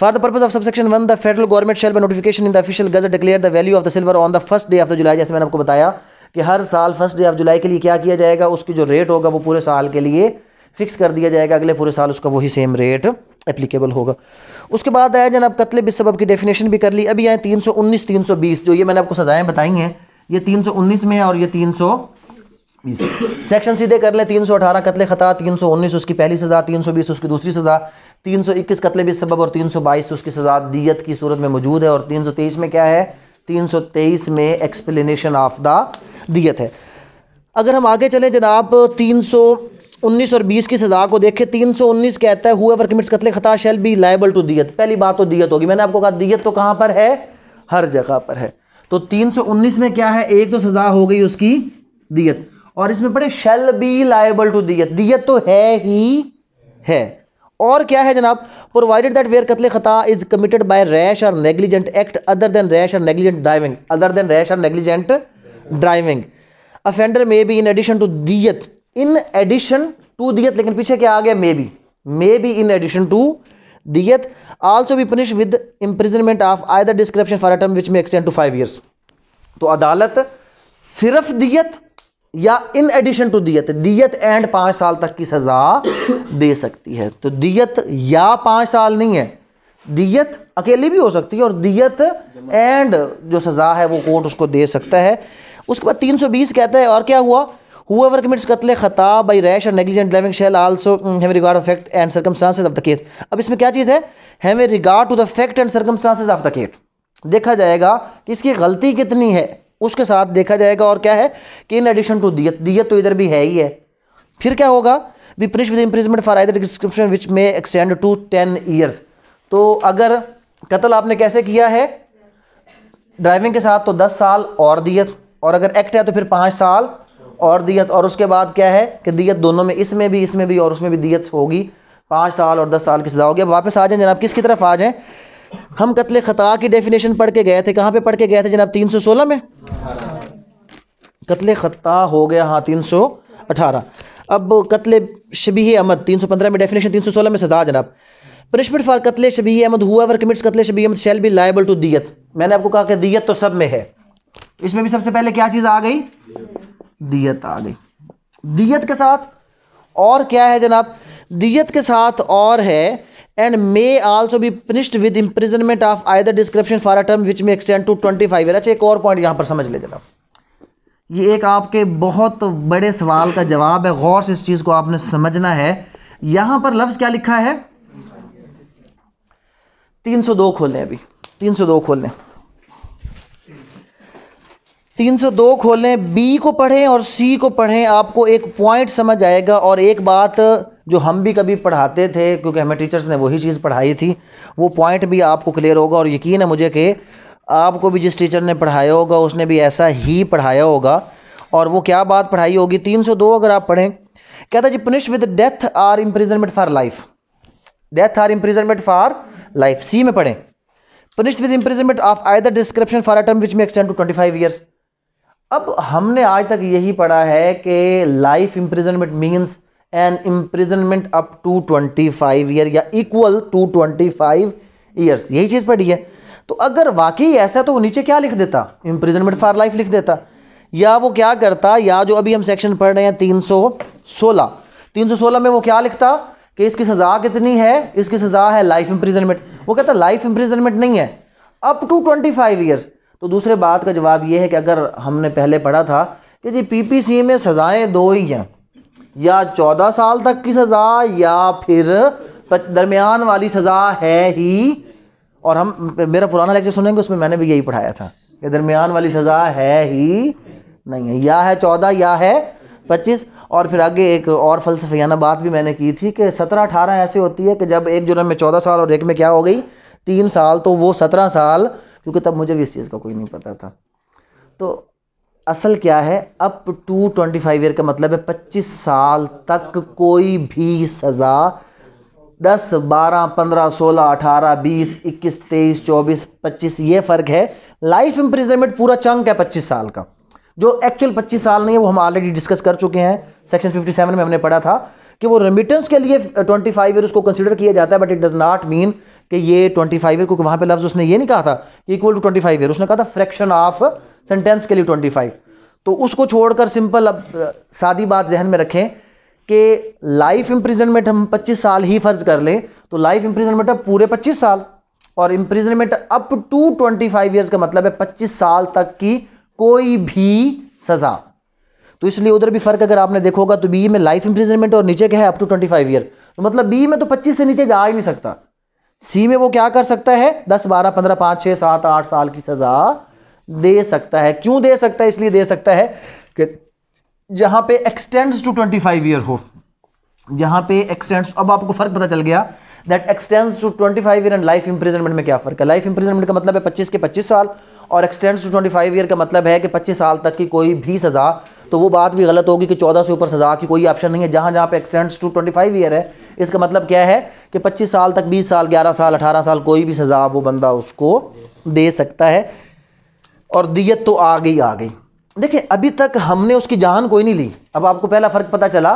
A: for the purpose of subsection one the federal government shall by notification in the official gazette declare the value of the silver on the first day of the July जैसे मैंने आपको बताया कि हर साल first day of July के लिए क्या किया जाएगा उसकी जो रेट होगा वो पूरे साल के लिए फिक्स कर दिया जाएगा अगले पूरे साल उसका वही सेम रेट एप्लीकेबल होगा उसके बाद आया जनाब कत्ल सबब की डेफिनेशन भी कर ली अभी आए तीन सौ उन्नीस तीन सौ बीस जो ये मैंने आपको सजाएं बताई हैं ये तीन सौ उन्नीस में है और ये तीन सौ सेक्शन सीधे कर लें तीन सौ अठारह कतले ख़ता तीन सौ उन्नीस उसकी पहली सज़ा तीन सौ बीस उसकी दूसरी सज़ा तीन सौ इक्कीस कतले भी सबब और तीन सौ बाईस उसकी सज़ा दियत की सूरत में मौजूद है और तीन सौ तेईस में क्या है तीन सौ तेईस में एक्सप्लेनेशन ऑफ द दियत है अगर हम आगे चलें जनाब तीन सौ उन्नीस और बीस की सज़ा को देखें तीन सौ उन्नीस कहता है हुआ वर्कमिट्स कतले ख़ता shall be liable to diyat पहली बात तो दियत होगी मैंने आपको कहा दियत तो कहाँ पर है हर जगह पर है तो तीन सौ उन्नीस में क्या है एक तो सज़ा हो गई उसकी दियत और इसमें पढ़े shall be liable to diyat diyat तो है ही है और क्या है जनाब प्रोवाइडेड दैट वेयर कतले खता is committed by rash or negligent act other than rash or negligent driving other than rash or negligent driving offender may be in addition to diyat in addition to diyat लेकिन पीछे क्या आ गया may be may be in addition to diyat also be punish with imprisonment of either description for a term which may extend to five years तो अदालत सिर्फ दियत या in addition to diyat diyat and पांच साल तक की सजा दे सकती है तो दियत या पांच साल नहीं है दियत अकेली भी हो सकती है और दियत एंड जो सजा है वो कोर्ट उसको दे सकता है उसके बाद 320 कहता है और क्या हुआ हुआ कमिट्स कत्ल खता by rash or negligent driving shall also have regard of and circumstances of the case अब इसमें क्या चीज़ है have regard to the fact and circumstances of the case देखा जाएगा कि इसकी गलती कितनी है उसके साथ देखा जाएगा और क्या है कि इन एडिशन टू दियत दियत तो इधर भी है ही है फिर क्या होगा be punish with imprisonment for either description which may extend to ten years तो अगर कत्ल आपने कैसे किया है ड्राइविंग के साथ तो दस साल और दियत और अगर एक्ट है तो फिर पाँच साल और दियत और उसके बाद क्या है कि दियत दोनों में इसमें भी इसमें भी और उसमें भी दियत होगी पाँच साल और दस साल की सजा होगी अब वापस आ जाएं जनाब किसकी तरफ आ जाएं हम कत्ल ख़ता की डेफिनेशन पढ़ के गए थे कहाँ पे पढ़ के गए थे जनाब 316 में कत्ल ख़ता हो गया हाँ 318 अब कत्ल शबी अहमद 315 में डेफिनेशन 316 में सजा जनाब पनिशमेंट फॉर कत्ल शबी अहमद हुआ वर कमिट्स कत्ल शबी अहमद shall be liable to diyat मैंने आपको कहा कि दियत तो सब में है तो इसमें भी सबसे पहले क्या चीज़ आ गई दियत आ गई दियत के साथ और क्या है जनाब दियत के साथ और है and may also be punished with imprisonment of आई description for a term which may extend to twenty five year अच्छा एक और पॉइंट यहाँ पर समझ ले जरा ये एक आपके बहुत बड़े सवाल का जवाब है गौर से इस चीज़ को आपने समझना है यहाँ पर लफ्ज़ क्या लिखा है तीन सौ दो खोलें अभी तीन सौ दो लें 302 खोलें बी को पढ़ें और सी को पढ़ें आपको एक पॉइंट समझ आएगा और एक बात जो हम भी कभी पढ़ाते थे क्योंकि हमें टीचर्स ने वही चीज़ पढ़ाई थी वो पॉइंट भी आपको क्लियर होगा और यकीन है मुझे कि आपको भी जिस टीचर ने पढ़ाया होगा उसने भी ऐसा ही पढ़ाया होगा और वो क्या बात पढ़ाई होगी 302 अगर आप पढ़ें कहता जी punish with death or imprisonment for life death or imprisonment for life C में पढ़ें पुनिश विद इम्प्रिजनमेंट ऑफ आई the description for a term which may extend to twenty five years अब हमने आज तक यही पढ़ा है कि life imprisonment means an imprisonment up to twenty five year या equal to twenty five years यही चीज़ पढ़ी है तो अगर वाकई ऐसा है तो वो नीचे क्या लिख देता इम्प्रिजनमेंट फॉर लाइफ लिख देता या वो क्या करता या जो अभी हम सेक्शन पढ़ रहे हैं तीन सौ सोलह तीन सौ सोलह में वो क्या लिखता कि इसकी सज़ा कितनी है इसकी सज़ा है लाइफ इम्प्रिजनमेंट वो कहता लाइफ इम्प्रिजनमेंट नहीं है up to twenty five years तो दूसरे बात का जवाब ये है कि अगर हमने पहले पढ़ा था कि जी पीपीसी में सज़ाएं दो ही हैं या चौदह साल तक की सज़ा या फिर दरमियान वाली सज़ा है ही और हम मेरा पुराना लेक्चर सुनेंगे उसमें मैंने भी यही पढ़ाया था कि दरमियान वाली सज़ा है ही नहीं है या है चौदह या है पच्चीस और फिर आगे एक और फलसफियाना बात भी मैंने की थी कि सत्रह अठारह ऐसे होती है कि जब एक जुर्म में चौदह साल और एक में क्या हो गई तीन साल तो वो सत्रह साल क्योंकि तब मुझे भी इस चीज़ का कोई नहीं पता था तो असल क्या है up to twenty five year का मतलब है पच्चीस साल तक कोई भी सज़ा दस बारह पंद्रह सोलह अठारह बीस इक्कीस तेईस चौबीस पच्चीस ये फ़र्क है लाइफ इम्प्रिजनमेंट पूरा चंक है पच्चीस साल का जो एक्चुअल पच्चीस साल नहीं है वो हम ऑलरेडी डिस्कस कर चुके हैं सेक्शन फिफ्टी सेवन में हमने पढ़ा था कि वो रेमिटेंस के लिए ट्वेंटी फाइव ईयर उसको कंसिडर किया जाता है but it does not mean कि ये ट्वेंटी फाइव ईयर क्योंकि वहाँ पे लफ्ज़ उसने ये नहीं कहा था कि equal to twenty five year उसने कहा था फ्रैक्शन ऑफ सेंटेंस के लिए ट्वेंटी फाइव तो उसको छोड़कर सिंपल अब सादी बात जहन में रखें कि लाइफ इम्प्रिजनमेंट हम पच्चीस साल ही फ़र्ज़ कर लें तो लाइफ इम्प्रिजनमेंट अब पूरे पच्चीस साल और imprisonment up to twenty five years का मतलब है पच्चीस साल तक की कोई भी सज़ा तो इसलिए उधर भी फ़र्क अगर आपने देखोगा तो बी में लाइफ इम्प्रिजनमेंट और नीचे क्या है up to twenty five year तो मतलब बी में तो पच्चीस से नीचे जा ही नहीं सकता सी में वो क्या कर सकता है दस बारह पंद्रह पांच छह सात आठ साल की सज़ा दे सकता है क्यों दे सकता है इसलिए दे सकता है कि जहां पे extends to twenty five year हो जहां पे एक्सटेंड्स अब आपको फ़र्क पता चल गया that extends to twenty five year and life imprisonment में क्या फ़र्क है लाइफ इंप्रिजनमेंट का मतलब है पच्चीस के पच्चीस साल और extends to twenty five year का मतलब है कि पच्चीस साल तक की कोई भी सज़ा तो वो बात भी गलत होगी कि चौदह से ऊपर सज़ा की कोई ऑप्शन नहीं है जहां जहां पे extends to twenty five year है इसका मतलब क्या है कि 25 साल तक 20 साल 11 साल 18 साल कोई भी सज़ा वो बंदा उसको दे सकता है और दियत तो आ गई आ गई देखिए अभी तक हमने उसकी जान कोई नहीं ली अब आपको पहला फ़र्क पता चला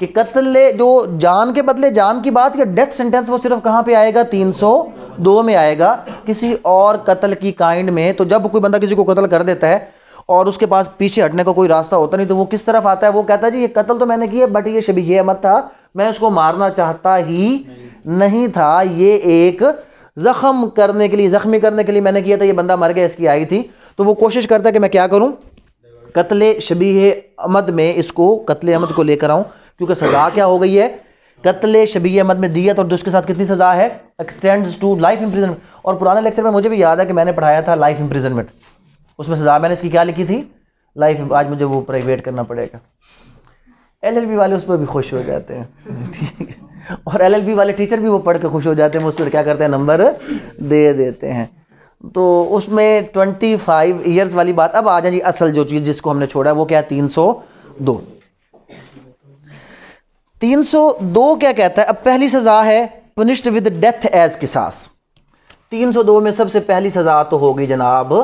A: कि कत्ल जो जान के बदले जान की बात या डेथ सेंटेंस वो सिर्फ कहाँ पे आएगा 302 में आएगा किसी और कत्ल की काइंड में तो जब कोई बंदा किसी को कत्ल कर देता है और उसके पास पीछे हटने का को कोई रास्ता होता नहीं तो वो किस तरफ आता है वो कहता है जी ये कत्ल तो मैंने किया बट ये शबी ये मत था मैं उसको मारना चाहता ही नहीं, नहीं था ये एक ज़ख़म करने के लिए ज़ख्मी करने के लिए मैंने किया था ये बंदा मर गया इसकी आई थी तो वो कोशिश करता कि मैं क्या करूँ कत्ल शबी अमद में इसको कत्ल अमद को लेकर आऊँ क्योंकि सज़ा क्या हो गई है कत्ल शबी अहमद में दियत और दुष्ट के साथ कितनी सज़ा है एक्सटेंड टू लाइफ इंप्रिजनमेंट और पुराने लेक्चर में मुझे भी याद है कि मैंने पढ़ाया था लाइफ इम्प्रिजनमेंट उसमें सज़ा मैंने इसकी क्या लिखी थी लाइफ आज मुझे वो प्राइवेट करना पड़ेगा एलएलबी वाले उस पर भी खुश हो जाते हैं ठीक है और एलएलबी वाले टीचर भी वो पढ़ के खुश हो जाते हैं उस पर क्या करते हैं नंबर दे देते हैं तो उसमें ट्वेंटी फाइव ईयर्स वाली बात अब आ जाए जी असल जो चीज़ जिसको हमने छोड़ा वो क्या है तीन सौ दो तीन सौ दो क्या कहता है अब पहली सज़ा है punished with death as qisas तीन सौ दो में सबसे पहली सज़ा तो होगी जनाब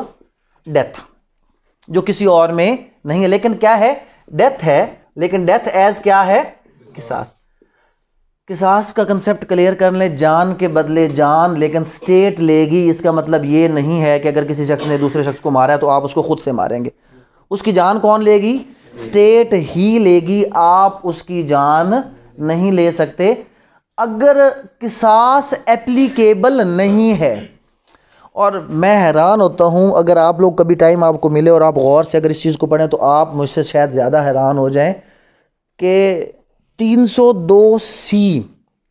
A: डेथ जो किसी और में नहीं है लेकिन क्या है डेथ है लेकिन डेथ एज क्या है किसास किसास का कंसेप्ट क्लियर कर ले जान के बदले जान लेकिन स्टेट लेगी इसका मतलब ये नहीं है कि अगर किसी शख्स ने दूसरे शख्स को मारा है तो आप उसको खुद से मारेंगे उसकी जान कौन लेगी स्टेट ही लेगी आप उसकी जान नहीं ले सकते अगर किसास एप्लीकेबल नहीं है और मैं हैरान होता हूँ अगर आप लोग कभी टाइम आपको मिले और आप गौर से अगर इस चीज़ को पढ़ें तो आप मुझसे शायद ज़्यादा हैरान हो जाएं कि 302 सी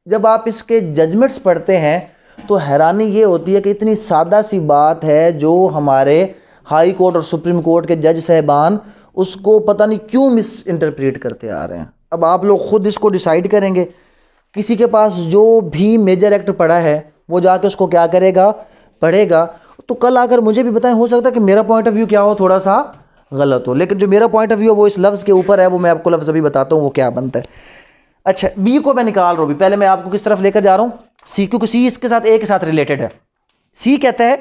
A: जब आप इसके जजमेंट्स पढ़ते हैं तो हैरानी ये होती है कि इतनी सादा सी बात है जो हमारे हाई कोर्ट और सुप्रीम कोर्ट के जज साहबान उसको पता नहीं क्यों मिस इंटरप्रेट करते आ रहे हैं अब आप लोग ख़ुद इसको डिसाइड करेंगे किसी के पास जो भी मेजर एक्ट पड़ा है वो जाके उसको क्या करेगा पढ़ेगा तो कल आकर मुझे भी बताएं हो सकता है कि मेरा पॉइंट ऑफ व्यू क्या हो थोड़ा सा गलत हो लेकिन जो मेरा पॉइंट ऑफ व्यू है वो इस लफ्ज़ के ऊपर है वो मैं आपको लफ्ज़ अभी बताता हूँ वो क्या बनता है अच्छा बी को मैं निकाल रहा हूँ भी पहले मैं आपको किस तरफ लेकर जा रहा हूँ सी क्योंकि सी इसके साथ ए के साथ रिलेटेड है सी कहता है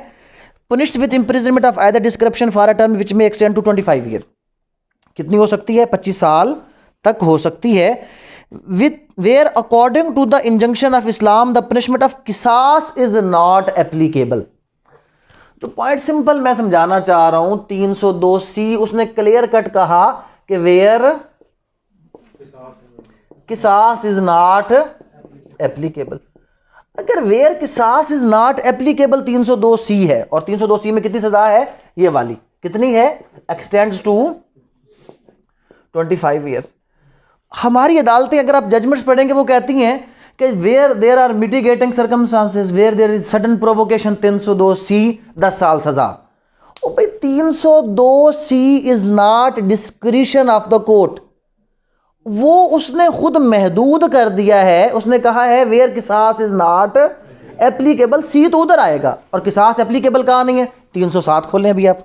A: punished with imprisonment of either description for a term which may extend to twenty five year कितनी हो सकती है पच्चीस साल तक हो सकती है with where according to the injunction of Islam the punishment of qisas is not applicable तो पॉइंट सिंपल मैं समझाना चाह रहा हूं 302 सी उसने क्लियर कट कहा कि where qisas is not applicable अगर where qisas is not applicable 302 C है और 302 सी में कितनी सजा है ये वाली कितनी है एक्सटेंड टू 25 फाइव ईयर्स हमारी अदालतें अगर आप जजमेंट्स पढ़ेंगे वो कहती हैं कि where there are mitigating circumstances where there is sudden provocation 302 C दस साल सजा ओ भाई 302 C is not discretion of the court वो उसने खुद महदूद कर दिया है उसने कहा है where qisas is not applicable C तो उधर आएगा और किसास एप्लीकेबल कहा नहीं है 307 खोलें अभी आप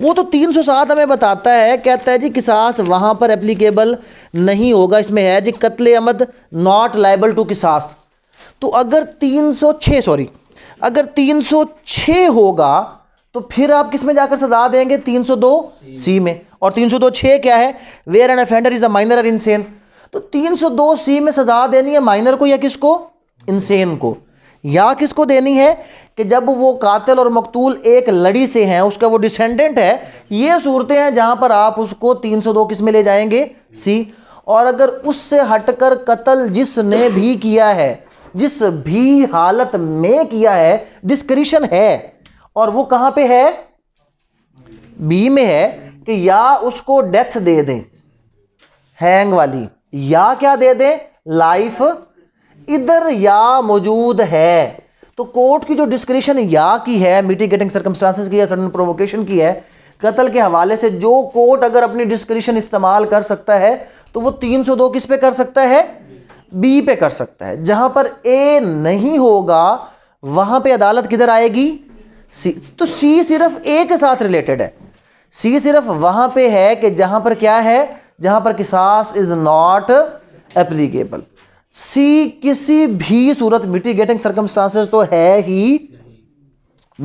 A: वो तो 307 हमें बताता है कहता है जी किसास वहाँ पर एप्लीकेबल नहीं होगा इसमें है जी कत्ले अमद नॉट लाइबल टू किसास तो अगर 306 सॉरी अगर 306 होगा तो फिर आप किस में जाकर सजा देंगे 302 सी में और 302 छः क्या है where an offender is a minor or insane तो 302 सी में सजा देनी है माइनर को या किसको इनसेन हाँ। को या किसको देनी है कि जब वो कातिल और मकतूल एक लड़ी से हैं उसका वो डिसेंडेंट है ये सूरतें हैं जहाँ पर आप उसको 302 किस में ले जाएंगे सी और अगर उससे हटकर कत्ल जिसने भी किया है जिस भी हालत में किया है डिस्क्रिशन है और वो कहाँ पे है बी में है कि या उसको डेथ दे दें हैंग वाली या क्या दे दें लाइफ इधर या मौजूद है तो कोर्ट की जो डिस्क्रिप्शन या की है मिटिगेटिंग सर्कमस्टांसिस की है सडन प्रोवोकेशन की है कत्ल के हवाले से जो कोर्ट अगर अपनी डिस्क्रिप्शन इस्तेमाल कर सकता है तो वो 302 किस पे कर सकता है बी पे कर सकता है जहां पर ए नहीं होगा वहां पे अदालत किधर आएगी सी तो सी सिर्फ ए के साथ रिलेटेड है सी सिर्फ वहां पे है कि जहां पर क्या है जहां पर qisas is not applicable C किसी भी सूरत मिटिगेटिंग सर्कमस्टांसेस तो है ही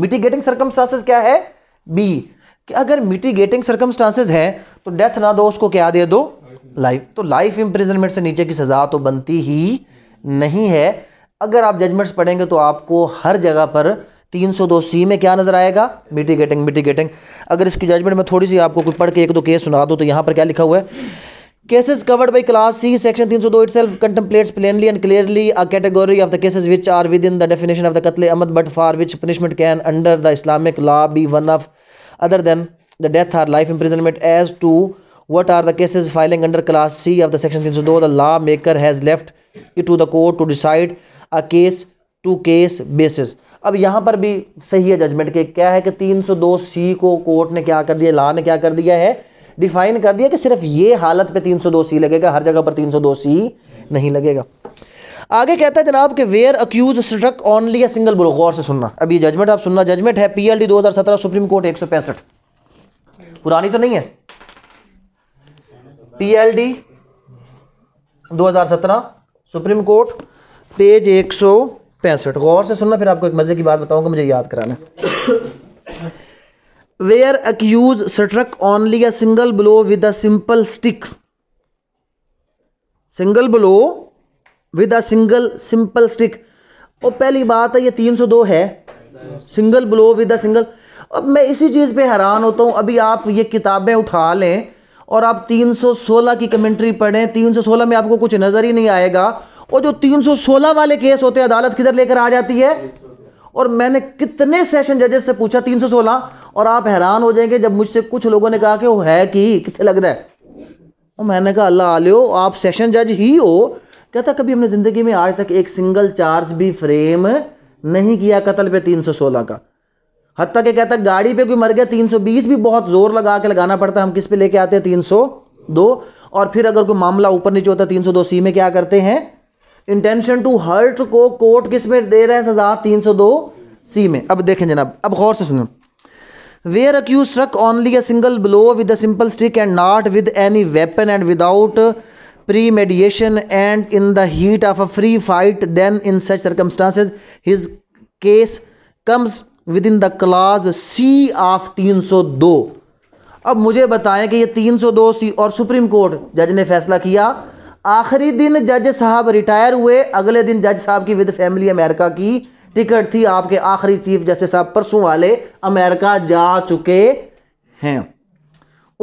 A: मिटिगेटिंग सर्कमस्टांसेस क्या है बी कि अगर मिटिगेटिंग सर्कमस्टांसेस है तो डेथ ना दो उसको क्या दे दो लाइफ तो लाइफ इंप्रिजनमेंट से नीचे की सज़ा तो बनती ही नहीं है अगर आप जजमेंट्स पढ़ेंगे तो आपको हर जगह पर 302 सी में क्या नज़र आएगा मिटिगेटिंग मिटिगेटिंग अगर इसकी जजमेंट में थोड़ी सी आपको कुछ पढ़ के एक दो केस सुना दो तो यहां पर क्या लिखा हुआ है cases covered by class c section 302 itself contemplates plainly and clearly a category of the cases which are within the definition of the qatl amad but for which punishment can under the islamic law be one of other than the death or life imprisonment as to what are the cases filing under class c of the section 302 the lawmaker has left it to the court to decide a case to case basis अब यहाँ पर भी सही है judgement के क्या है कि 302 सी को कोर्ट ने क्या कर दिया लॉ ने क्या कर दिया है डिफाइन कर दिया कि सिर्फ ये हालत पे 302 सी लगेगा हर जगह पर 302 सी नहीं लगेगा आगे कहता है जनाब कि where accused struck only single blow गौर से सुनना अब ये जजमेंट आप सुनना जजमेंट है पी एल डी दो हज़ार सत्रह सुप्रीम कोर्ट एक सौ पैंसठ पुरानी तो नहीं है पी एल डी दो हज़ार सत्रह सुप्रीम कोर्ट पेज एक सौ पैंसठ गौर से सुनना फिर आपको एक मज़े की बात बताऊंगा मुझे याद कराना where accused struck only a single blow with a simple stick single blow with a single simple stick और पहली बात है ये 302 है single blow with a single अब मैं इसी चीज़ पे हैरान होता हूँ अभी आप ये किताबें उठा लें और आप 316 की कमेंट्री पढ़ें 316 में आपको कुछ नज़र ही नहीं आएगा और जो 316 वाले केस होते हैं अदालत किधर लेकर आ जाती है और मैंने कितने सेशन जजेस से पूछा 316 और आप हैरान हो जाएंगे जब मुझसे कुछ लोगों ने कहा कि वो है कि कितने लगता है और मैंने कहा अल्लाह आलो आप सेशन जज ही हो कहता कभी हमने ज़िंदगी में आज तक एक सिंगल चार्ज भी फ्रेम नहीं किया कत्ल पे 316 का हती के कहता गाड़ी पे कोई मर गया 320 भी बहुत ज़ोर लगा के लगाना पड़ता है हम किस पे लेके आते हैं 302 और फिर अगर कोई मामला ऊपर नीचे होता है 302 सी में क्या करते हैं इंटेंशन टू हर्ट को कोर्ट किस में दे रहा है सजा 302 सी में अब देखें जनाब अब गौर से सुनो where accused struck only a single blow with a simple stick and not with any weapon and without premeditation and in the heat of a free fight then in such circumstances his case comes within the clause C of 302 अब मुझे बताएं कि ये 302 सी और supreme court जज ने फैसला किया आखिरी दिन जज साहब रिटायर हुए अगले दिन जज साहब की विद फैमिली अमेरिका की टिकट थी आपके आखिरी चीफ जस्टिस साहब परसों वाले अमेरिका जा चुके हैं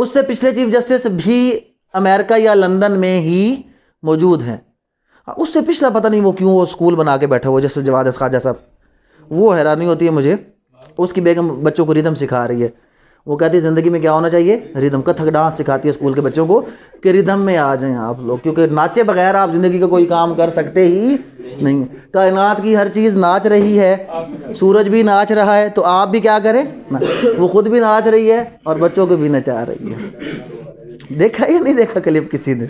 A: उससे पिछले चीफ जस्टिस भी अमेरिका या लंदन में ही मौजूद हैं हाँ, उससे पिछला पता नहीं वो क्यों वो स्कूल बना के बैठे हुए जस्टिस जवाद खाजा साहब वो हैरानी होती है मुझे उसकी बेगम बच्चों को रिदम सिखा रही है वो कहती है ज़िंदगी में क्या होना चाहिए रिदम कथक डांस सिखाती है स्कूल के बच्चों को कि रिदम में आ जाएं आप लोग क्योंकि नाचे बगैर आप ज़िंदगी का कोई काम कर सकते ही नहीं कायनात की हर चीज़ नाच रही है सूरज भी नाच रहा है तो आप भी क्या करें ना वो खुद भी नाच रही है और बच्चों को भी नचा रही है देखा या नहीं देखा क्लिप किसी ने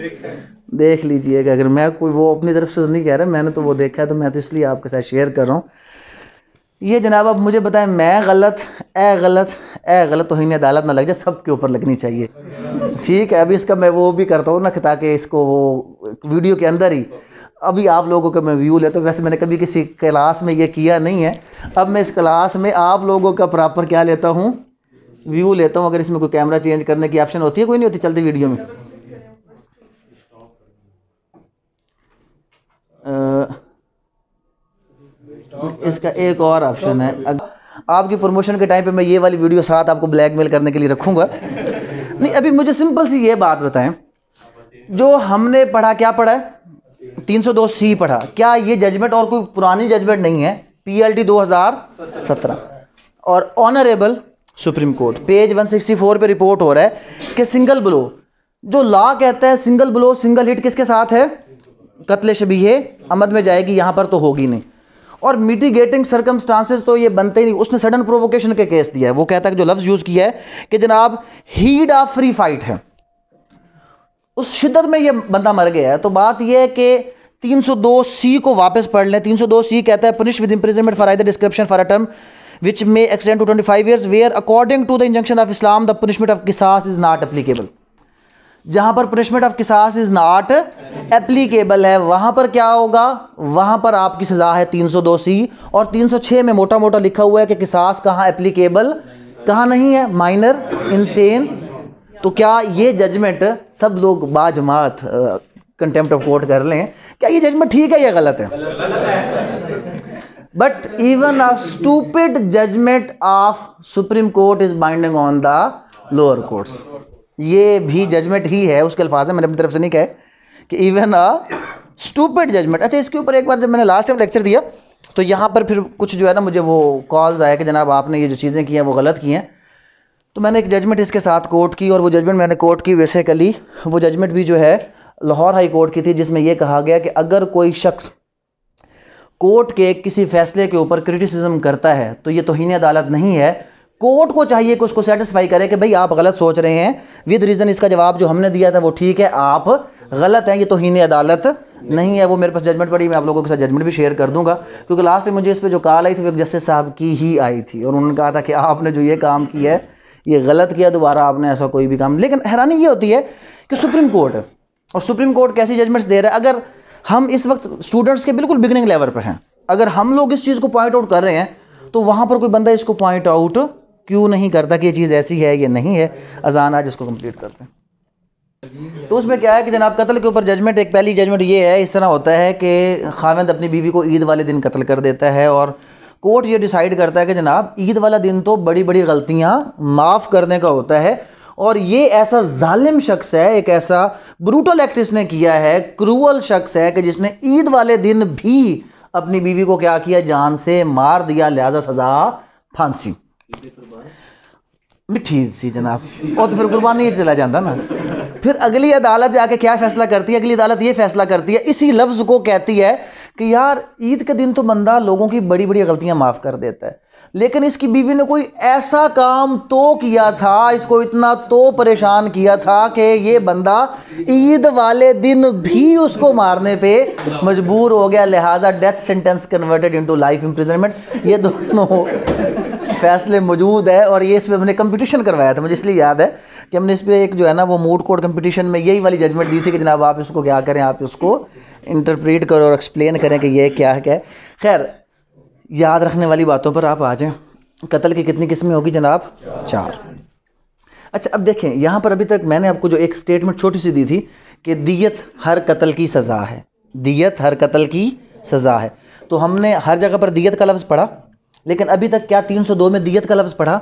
A: देख लीजिएगा अगर मैं कोई वो अपनी तरफ से तो नहीं कह रहा मैंने तो वो देखा है तो मैं तो इसलिए आपके साथ शेयर कर रहा हूँ ये जनाब अब मुझे बताएं मैं गलत ए गलत ए गलत तो तोहन अदालत ना लग जाए सब के ऊपर लगनी चाहिए ठीक है अभी इसका मैं वो भी करता हूँ ना कि ताकि इसको वो वीडियो के अंदर ही अभी आप लोगों का मैं व्यू लेता हूँ वैसे मैंने कभी किसी क्लास में ये किया नहीं है अब मैं इस क्लास में आप लोगों का प्रॉपर क्या लेता हूँ व्यू लेता हूँ अगर इसमें कोई कैमरा चेंज करने की ऑप्शन होती है कोई नहीं होती चलती वीडियो में इसका एक और ऑप्शन है आपकी प्रमोशन के टाइम पे मैं ये वाली वीडियो साथ आपको ब्लैकमेल करने के लिए रखूंगा नहीं अभी मुझे सिंपल सी ये बात बताएं जो हमने पढ़ा क्या पढ़ा है तीन सौ दो सी पढ़ा क्या ये जजमेंट और कोई पुरानी जजमेंट नहीं है पी एल टी दो हज़ार सत्रह और ऑनरेबल सुप्रीम कोर्ट पेज 164 पे रिपोर्ट हो रहा है कि सिंगल ब्लो जो लॉ कहता है सिंगल ब्लो सिंगल हिट किसके साथ है कत्ल है अमद में जाएगी यहाँ पर तो होगी नहीं और मिटिगेटिंग सर्कमस्टांसिस तो ये बनते ही नहीं उसने सडन प्रोवोकेशन के केस दिया है वो कहता है कि जो लफ्ज़ यूज़ किया है कि जनाब हीड ऑफ फ्री फाइट है उस शिदत में ये बंदा मर गया है तो बात यह है कि 302 सी को वापस पढ़ लें 302 सी कहता है punish with imprisonment for the description for a term which may extend to 25 five where according to the injunction of Islam the punishment of qisas is not applicable जहां पर punishment of qisas is not applicable है वहां पर क्या होगा वहां पर आपकी सज़ा है 302 सी और 306 में मोटा मोटा लिखा हुआ है कि किसास कहां एप्लीकेबल कहां नहीं है माइनर इनसेन तो क्या ये जजमेंट सब लोग बाजमात कंटेम्प्ट ऑफ कोर्ट कर लें क्या ये जजमेंट ठीक है या गलत है but even a stupid judgment of supreme court is binding on the lower courts ये भी जजमेंट ही है उसके अल्फाज है मैंने अपनी तरफ से नहीं कहे कि इवन अ स्टूपेड जजमेंट अच्छा इसके ऊपर एक बार जब मैंने लास्ट टाइम लेक्चर दिया तो यहाँ पर फिर कुछ जो है ना मुझे वो कॉल्स आया कि जनाब आपने ये जो चीज़ें की हैं वो गलत की हैं तो मैंने एक जजमेंट इसके साथ कोर्ट की और वो जजमेंट मैंने कोर्ट की बेसिकली वो जजमेंट भी जो है लाहौर हाई कोर्ट की थी जिसमें यह कहा गया कि अगर कोई शख्स कोर्ट के किसी फैसले के ऊपर क्रिटिसिज्म करता है तो ये तोहनी अदालत नहीं है कोर्ट को चाहिए कि उसको सेटिस्फाई करे कि भाई आप गलत सोच रहे हैं विद रीज़न इसका जवाब जो हमने दिया था वो ठीक है आप गलत हैं ये तो हीन अदालत नहीं है वो मेरे पास जजमेंट पड़ी मैं आप लोगों के साथ जजमेंट भी शेयर कर दूंगा क्योंकि लास्ट में मुझे इस पर जो कॉल आई थी वो एक जस्टिस साहब की ही आई थी और उन्होंने कहा था कि आपने जो ये काम किया है ये गलत किया दोबारा आपने ऐसा कोई भी काम लेकिन हैरानी ये होती है कि सुप्रीम कोर्ट और सुप्रीम कोर्ट कैसी जजमेंट्स दे रहा है अगर हम इस वक्त स्टूडेंट्स के बिल्कुल बिगनिंग लेवल पर हैं अगर हम लोग इस चीज़ को पॉइंट आउट कर रहे हैं तो वहाँ पर कोई बंदा इसको पॉइंट आउट क्यों नहीं करता कि ये चीज़ ऐसी है या नहीं है अजान आज इसको कम्प्लीट करते हैं तो उसमें क्या है कि जनाब कत्ल के ऊपर जजमेंट एक पहली जजमेंट ये है इस तरह होता है कि खाविंद अपनी बीवी को ईद वाले दिन कत्ल कर देता है और कोर्ट ये डिसाइड करता है कि जनाब ईद वाला दिन तो बड़ी बड़ी गलतियाँ माफ़ करने का होता है और ये ऐसा जालिम शख्स है एक ऐसा ब्रूटल एक्ट इसने किया है क्रूअल शख्स है कि जिसने ईद वाले दिन भी अपनी बीवी को क्या किया जान से मार दिया लिहाजा सज़ा फांसी मिठी सी जनाब वो तो फिर कुर्बानी चला जाता ना फिर अगली अदालत जाके क्या फैसला करती है अगली अदालत ये फैसला करती है इसी लफ्ज़ को कहती है कि यार ईद के दिन तो बंदा लोगों की बड़ी बड़ी गलतियाँ माफ़ कर देता है लेकिन इसकी बीवी ने कोई ऐसा काम तो किया था इसको इतना तो परेशान किया था कि ये बंदा ईद वाले दिन भी उसको मारने पे मजबूर हो गया लिहाजा death sentence converted into life imprisonment ये दोनों फैसले मौजूद है और ये इस पर हमने कंपटीशन करवाया था मुझे इसलिए याद है कि हमने इस पर एक जो है ना वो मूड कोड कंपटीशन में यही वाली जजमेंट दी थी कि जनाब आप इसको क्या करें आप इसको इंटरप्रेट करो और एक्सप्लेन करें कि ये क्या है खैर याद रखने वाली बातों पर आप आ जाएँ कत्ल की कितनी किस्में होगी जनाब चार अच्छा अब देखें यहाँ पर अभी तक मैंने आपको जो एक स्टेटमेंट छोटी सी दी थी कि दियत हर कत्ल की सज़ा है दियत हर कत्ल की सज़ा है तो हमने हर जगह पर दियत का लफ्ज़ पढ़ा लेकिन अभी तक क्या 302 में दियत का लफ्ज़ पढ़ा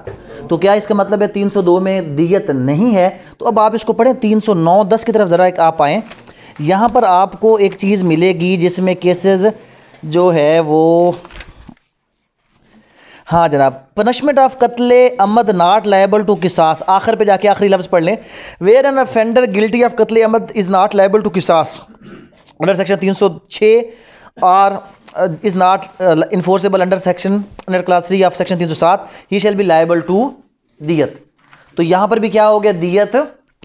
A: तो क्या इसका मतलब है 302 में दियत नहीं है तो अब आप इसको पढ़ें 309 10 की तरफ ज़रा एक आप आएँ यहाँ पर आपको एक चीज़ मिलेगी जिसमें केसेस जो है वो हाँ जनाब punishment of qatl amd not liable to qisas आखिर पे जाके आखिरी लफ्ज़ पढ़ लें where an offender guilty of qatl amd is not liable to qisas under section तीन सौ छः or is not enforceable under section under clause three of section तीन सौ सात he shall be liable to diyat तो यहां पर भी क्या हो गया दियत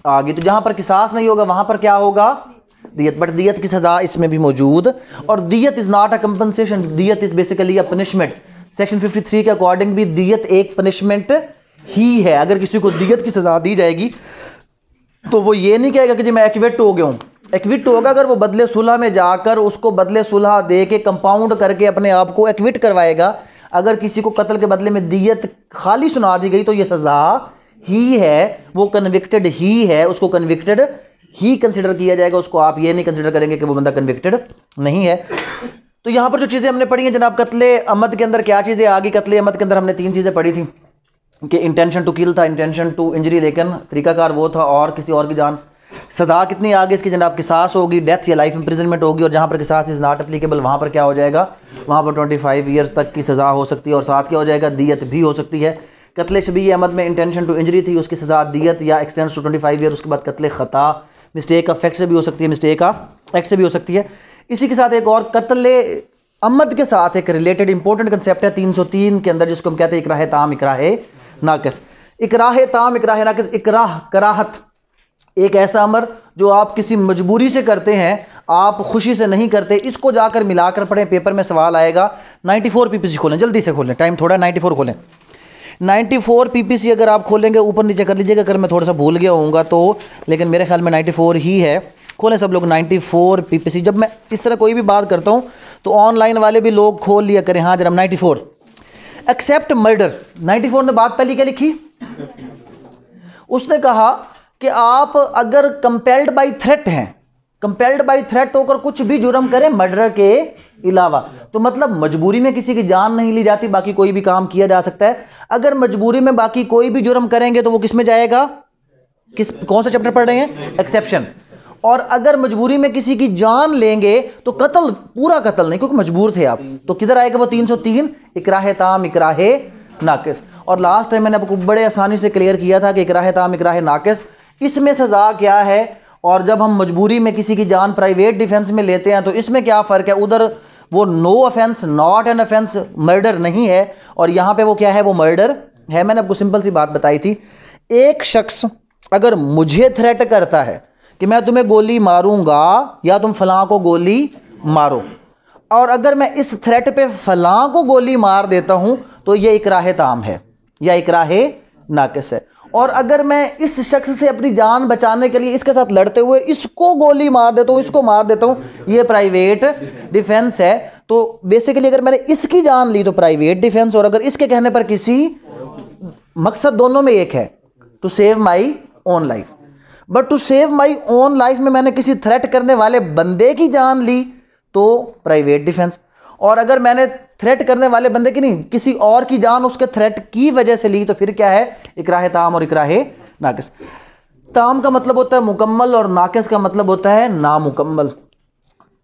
A: आ गई तो जहां पर किसास नहीं होगा वहां पर क्या होगा दियत बट दियत की सज़ा इसमें भी मौजूद और diyat is not a compensation diyat is basically a punishment section 53 के अकॉर्डिंग भी दियत एक पनिशमेंट ही है अगर किसी को दियत की सज़ा दी जाएगी तो वो ये नहीं कहेगा कि जी मैं एक्टिवेट हो गया हूं एक्विट होगा अगर वो बदले सुलह में जाकर उसको बदले सुलह दे के कंपाउंड करके अपने आप को एक्विट करवाएगा अगर किसी को कत्ल के बदले में दियत खाली सुना दी गई तो ये सज़ा ही है वो कन्विक्टेड ही है उसको कन्विक्टेड ही कंसिडर किया जाएगा उसको आप ये नहीं कंसिडर करेंगे कि वो बंदा कन्विक्टेड नहीं है तो यहाँ पर जो चीज़ें हमने पढ़ी हैं जनाब कत्ले अमद के अंदर क्या चीज़ें आ गई कत्ले अमद के अंदर हमने तीन चीज़ें पढ़ी थी कि इंटेंशन टू किल था इंटेंशन टू इंजरी लेकिन तरीकाकार वो था और किसी और की जान सज़ा कितनी आगे इसकी जनाब सास होगी डेथ या लाइफ इंप्रिजनमेंट होगी और जहाँ पर किसास इज़ नॉट अप्लीकेबल वहाँ पर क्या हो जाएगा वहाँ पर ट्वेंटी फाइव ईयर्स तक की सज़ा हो सकती है और साथ क्या हो जाएगा दियत भी हो सकती है कतले शबी अहमद में इंटेंशन टू इंजरी थी उसकी सज़ा दियत या extends to twenty five year उसके बाद कतले ख़ता मिस्टेक ऑफ फैक्ट से भी हो सकती है मिस्टेक ऑफ एक्ट से भी हो सकती है इसी के साथ एक और कत्ले अमद के साथ एक रिलेटेड इंपॉर्टेंट कंसेप्ट है तीन सौ तीन के अंदर जिसको हम कहते हैं इकराह ताम इकराह नाकस इकराह ताम इकराह नाकस इकराह कराहत एक ऐसा अमर जो आप किसी मजबूरी से करते हैं आप खुशी से नहीं करते इसको जाकर मिलाकर पढ़ें पेपर में सवाल आएगा 94 फोर पीपीसी खोलें जल्दी से खोलें टाइम थोड़ा 94 खोलें 94 पीपीसी अगर आप खोलेंगे ऊपर नीचे कर लीजिएगा अगर मैं थोड़ा सा भूल गया हूँ तो लेकिन मेरे ख्याल में 94 ही है खोलें सब लोग 94 पीपीसी जब मैं इस तरह कोई भी बात करता हूँ तो ऑनलाइन वाले भी लोग खोल लिया करें हाँ जरा फोर एक्सेप्ट मर्डर फोर ने बात पहली क्या लिखी उसने कहा कि आप अगर कंपेल्ड बाय थ्रेट हैं कंपेल्ड बाय थ्रेट होकर कुछ भी जुर्म करें मर्डर के अलावा तो मतलब मजबूरी में किसी की जान नहीं ली जाती बाकी कोई भी काम किया जा सकता है अगर मजबूरी में बाकी कोई भी जुर्म करेंगे तो वो किस में जाएगा किस कौन सा चैप्टर पढ़ रहे हैं एक्सेप्शन और अगर मजबूरी में किसी की जान लेंगे तो कत्ल पूरा कत्ल नहीं क्योंकि मजबूर थे आप तो किधर आएगा वो 303 इकराहे ताम इकराहे नाकिस और लास्ट टाइम मैंने आपको बड़े आसानी से क्लियर किया था कि इकराहे ताम इकराहे नाकिस इसमें सज़ा क्या है और जब हम मजबूरी में किसी की जान प्राइवेट डिफेंस में लेते हैं तो इसमें क्या फ़र्क है उधर वो no offence not an offence murder नहीं है और यहाँ पे वो क्या है वो मर्डर है मैंने आपको सिंपल सी बात बताई थी एक शख्स अगर मुझे थ्रेट करता है कि मैं तुम्हें गोली मारूंगा या तुम फलां को गोली मारो और अगर मैं इस थ्रेट पे फलां को गोली मार देता हूं तो ये इकराहे ताम है या इकराहे नाकस है और अगर मैं इस शख्स से अपनी जान बचाने के लिए इसके साथ लड़ते हुए इसको गोली मार देता हूँ इसको मार देता हूँ ये प्राइवेट डिफेंस है तो बेसिकली अगर मैंने इसकी जान ली तो प्राइवेट डिफेंस और अगर इसके कहने पर किसी मकसद दोनों में एक है to save my own life but to save my own life में मैंने किसी थ्रेट करने वाले बंदे की जान ली तो प्राइवेट डिफेंस और अगर मैंने थ्रेट करने वाले बंदे की नहीं किसी और की जान उसके थ्रेट की वजह से ली तो फिर क्या है इकराह ताम और इकराह नाकिस ताम का मतलब होता है मुकम्मल और नाकिस का मतलब होता है नामुकम्मल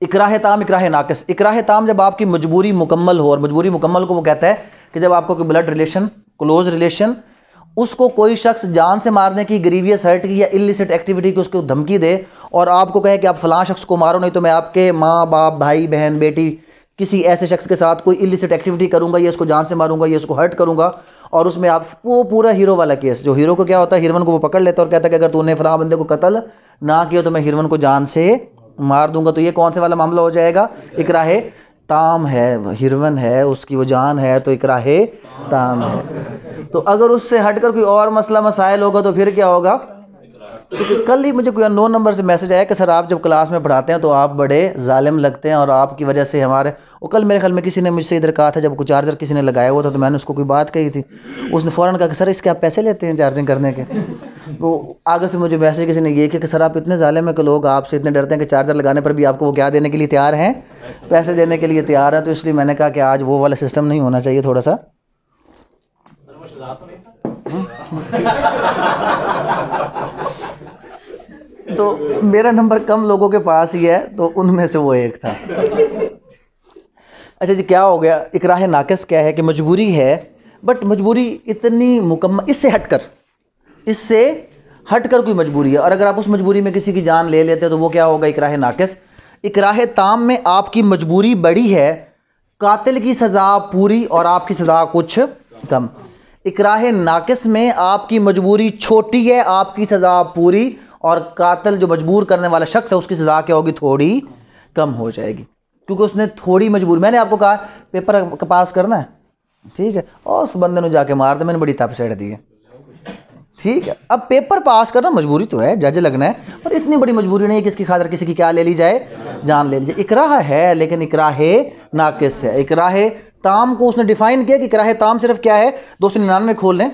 A: इकराह ताम इकराह नाकिस इकराह ताम जब आपकी मजबूरी मुकम्मल हो और मजबूरी मुकम्मल को वो कहता है कि जब आपको कोई ब्लड रिलेशन क्लोज रिलेशन उसको कोई शख्स जान से मारने की ग्रीवियस हर्ट की या इलिसिट एक्टिविटी की उसको धमकी दे और आपको कहे कि आप फलां शख्स को मारो नहीं तो मैं आपके माँ बाप भाई बहन बेटी किसी ऐसे शख्स के साथ कोई इलिसिट एक्टिविटी करूंगा या उसको जान से मारूंगा या उसको हर्ट करूंगा और उसमें आप वो पूरा हीरो वाला केस जो हीरो को क्या होता है हिरवन को वो पकड़ लेता और कहता है कि अगर तूने फला बंदे को कत्ल ना किया तो मैं हिरवन को जान से मार दूंगा तो ये कौन से वाला मामला हो जाएगा इकराहे ताम है हिरवन है उसकी वो जान है तो इकराहे ताम है तो अगर उससे हटकर कोई और मसला मसाइल होगा तो फिर क्या होगा क्योंकि तो कल ही मुझे कोई नो नंबर से मैसेज आया कि सर आप जब क्लास में पढ़ाते हैं तो आप बड़े ालिम लगते हैं और आपकी वजह से हमारे और कल मेरे ख्याल में किसी ने मुझसे इधर कहा था जब कोई चार्जर किसी ने लगाया हुआ था तो मैंने उसको कोई बात कही थी उसने फ़ौरन कहा कि सर इसके आप पैसे लेते हैं चार्जिंग करने के तो आगे से मुझे मैसेज किसी ने ये किया कि सर आप इतने ज़ाले में लोग आपसे इतने डरते हैं कि चार्जर लगाने पर भी आपको वो क्या देने के लिए तैयार हैं पैसे देने के लिए तैयार है तो इसलिए मैंने कहा कि आज वो वाला सिस्टम नहीं होना चाहिए थोड़ा सा तो मेरा नंबर कम लोगों के पास ही है तो उनमें से वो एक था अच्छा जी क्या हो गया इकराह नाकस क्या है कि मजबूरी है बट मजबूरी इतनी मुकम्मल इससे हट कर इससे हट कर कोई मजबूरी है और अगर आप उस मजबूरी में किसी की जान ले लेते हैं तो वो क्या होगा इकराह नाकस इकराह ताम में आपकी मजबूरी बड़ी है कातिल की सज़ा पूरी और आपकी सज़ा कुछ कम इकराह नाकस में आपकी मजबूरी छोटी है आपकी सज़ा पूरी और कातिल जो मजबूर करने वाला शख्स है उसकी सज़ा क्या होगी थोड़ी कम हो जाएगी क्योंकि उसने थोड़ी मजबूर मैंने आपको कहा पेपर पास करना है ठीक है और उस बंदे ने जाके मार दे मैंने बड़ी तप चढ़ दी है ठीक है अब पेपर पास करना मजबूरी तो है जज लगना है पर इतनी बड़ी मजबूरी नहीं है किसकी खातर किसी की क्या ले ली जाए जान ले ली जाए है लेकिन इकरा है नाकिस है इकरा है ताम को उसने डिफाइन किया कि इकराह ताम सिर्फ क्या है दो सौ निन्यानवे खोल लें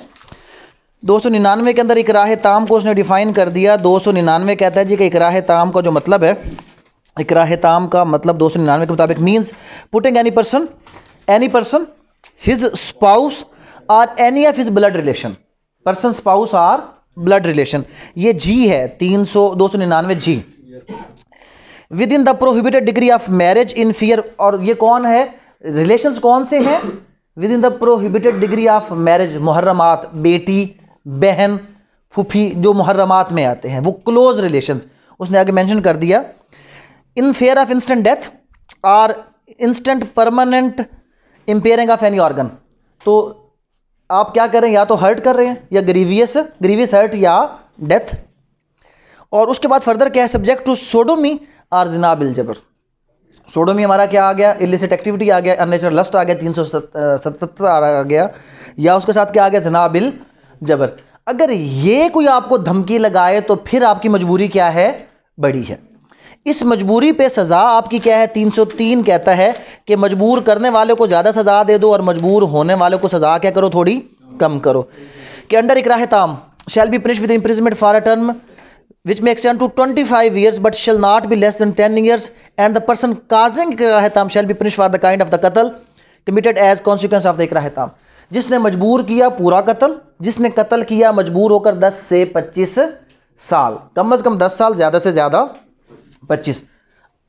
A: दो सौ निन्यानवे के अंदर इकराह ताम को उसने डिफाइन कर दिया दो सौ निन्यानवे कहता है जी कि इकराह ताम का जो मतलब है ताम का मतलब दो सौ निन्यानवे के मुताबिक means putting any person any person his spouse or any of his blood relation person spouse or blood relation ये जी है तीन सौ दो सौ निन्यानवे जी within the prohibited degree of marriage in fear और ये कौन है रिलेशन कौन से हैं within the prohibited degree of marriage मुहर्रमात बेटी बहन फूफी जो मुहर्रमात में आते हैं वो क्लोज रिलेशन उसने आगे मैंशन कर दिया in fear of instant death or instant permanent impairing of any organ तो आप क्या करें या तो हर्ट कर रहे हैं या ग्रीवियस ग्रीवियस हर्ट या डेथ और उसके बाद फर्दर क्या है सब्जेक्ट टू सोडोमी आर जनाबिल जबर सोडोमी हमारा क्या आ गया इलिसिट एक्टिविटी आ गया अननेचर लस्ट आ गया तीन सौ सतहत्तर आ गया या उसके साथ क्या आ गया जनाबिल जबर अगर ये कोई आपको धमकी लगाए तो फिर आपकी मजबूरी क्या है बड़ी है इस मजबूरी पे सज़ा आपकी क्या है तीन सौ तीन कहता है कि मजबूर करने वाले को ज़्यादा सज़ा दे दो और मजबूर होने वाले को सज़ा क्या करो थोड़ी कम करो कि अंडर इक राहताम shall be punish with imprisonment for a term which makes an to twenty five years but shall not be less than ten years and the person causing राहताम shall be punish for the kind of the कतल committed as consequence of the इक जिसने मजबूर किया पूरा कतल जिसने कतल किया मजबूर होकर दस से पच्चीस साल कम अज कम दस साल ज़्यादा से ज़्यादा पच्चीस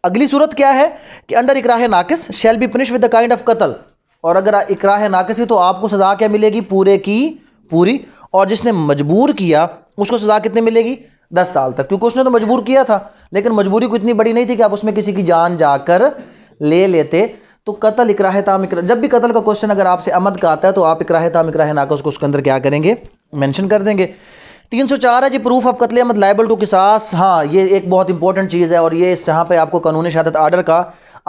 A: अगली सूरत क्या है कि अंडर इकराह नाकिस shall be punish with the kind of कतल और अगर इकराह नाकिस है तो आपको सज़ा क्या मिलेगी पूरे की पूरी और जिसने मजबूर किया उसको सज़ा कितनी मिलेगी दस साल तक क्योंकि उसने तो मजबूर किया था लेकिन मजबूरी को इतनी बड़ी नहीं थी कि आप उसमें किसी की जान जाकर ले लेते तो कतल इकराह ताम इकरा जब भी कतल का क्वेश्चन अगर आपसे अमद का आता है तो आप इकराह ताम इकराह नाकस को उसके अंदर क्या करेंगे मैंशन कर देंगे तीन सौ चार है जी प्रूफ ऑफ कतले अहमद लाइबल टू किसास हाँ ये एक बहुत इंपॉर्टेंट चीज़ है और ये इस यहाँ पर आपको कानूनी शहादत आर्डर का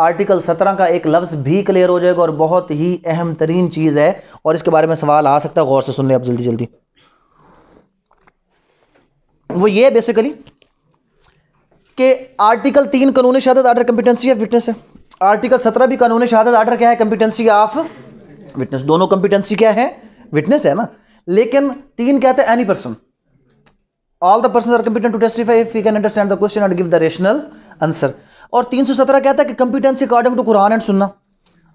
A: आर्टिकल सत्रह का एक लफ्ज़ भी क्लियर हो जाएगा और बहुत ही अहम तरीन चीज़ है और इसके बारे में सवाल आ सकता है गौर से सुन लें आप जल्दी जल्दी वो ये बेसिकली कि आर्टिकल तीन कानूनी शहादत order competency of witness article सत्रह भी कानूनी शहादत आर्डर क्या है कम्पिटेंसी ऑफ विटनेस दोनों कम्पिटेंसी क्या है विटनेस है ना लेकिन तीन कहते हैं any person all the person are competent to testify if you can understand the question and give the rational answer और तीन सौ सत्रह कहता है कि competence according to Quran and Sunnah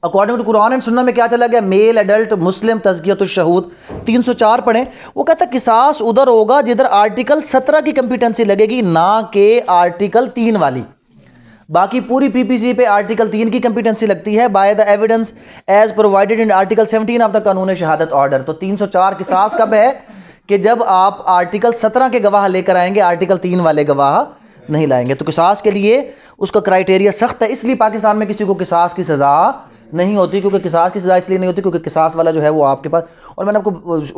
A: according to Quran and Sunnah में क्या चला गया मेल एडल्ट मुस्लिम तस्गियत शहूद तीन सौ चार पढ़े वो कहता है किसास उधर होगा जिधर आर्टिकल सत्रह की कंपिटेंसी लगेगी ना के आर्टिकल तीन वाली बाकी पूरी पीपीसी पे आर्टिकल तीन की कंपिटेंसी लगती है by the evidence as provided in article 17 of the कानून शहादत ऑर्डर तो 304 के किसास कब है कि जब आप आर्टिकल सत्रह के गवाह लेकर आएंगे आर्टिकल तीन वाले गवाह नहीं लाएंगे तो किसास के लिए उसका क्राइटेरिया सख्त है इसलिए पाकिस्तान में किसी को किसास की सज़ा नहीं होती क्योंकि किसास की सज़ा इसलिए नहीं होती क्योंकि किसास वाला जो है वो आपके पास और मैंने आपको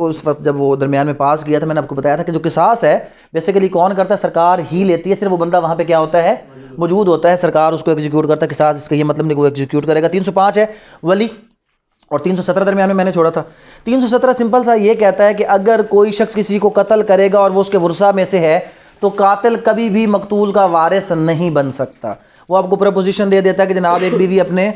A: उस वक्त जब वो दरमियान में पास किया था मैंने आपको बताया था कि जो किसास है बेसिकली कौन करता है सरकार ही लेती है सिर्फ वो बंदा वहाँ पे क्या होता है मौजूद होता है सरकार उसको एग्जीक्यूट करता है किसास इसका ये मतलब नहीं वो एग्जीक्यूट करेगा तीन है वली और तीन सौ सत्रह दरमियान में मैंने छोड़ा था तीन सौ सत्रह सिंपल सा ये कहता है कि अगर कोई शख्स किसी को कत्ल करेगा और वो उसके वर्षा में से है तो कातिल कभी भी मकतूल का वारिस नहीं बन सकता वो आपको प्रपोजिशन दे देता है कि जनाब एक बीवी अपने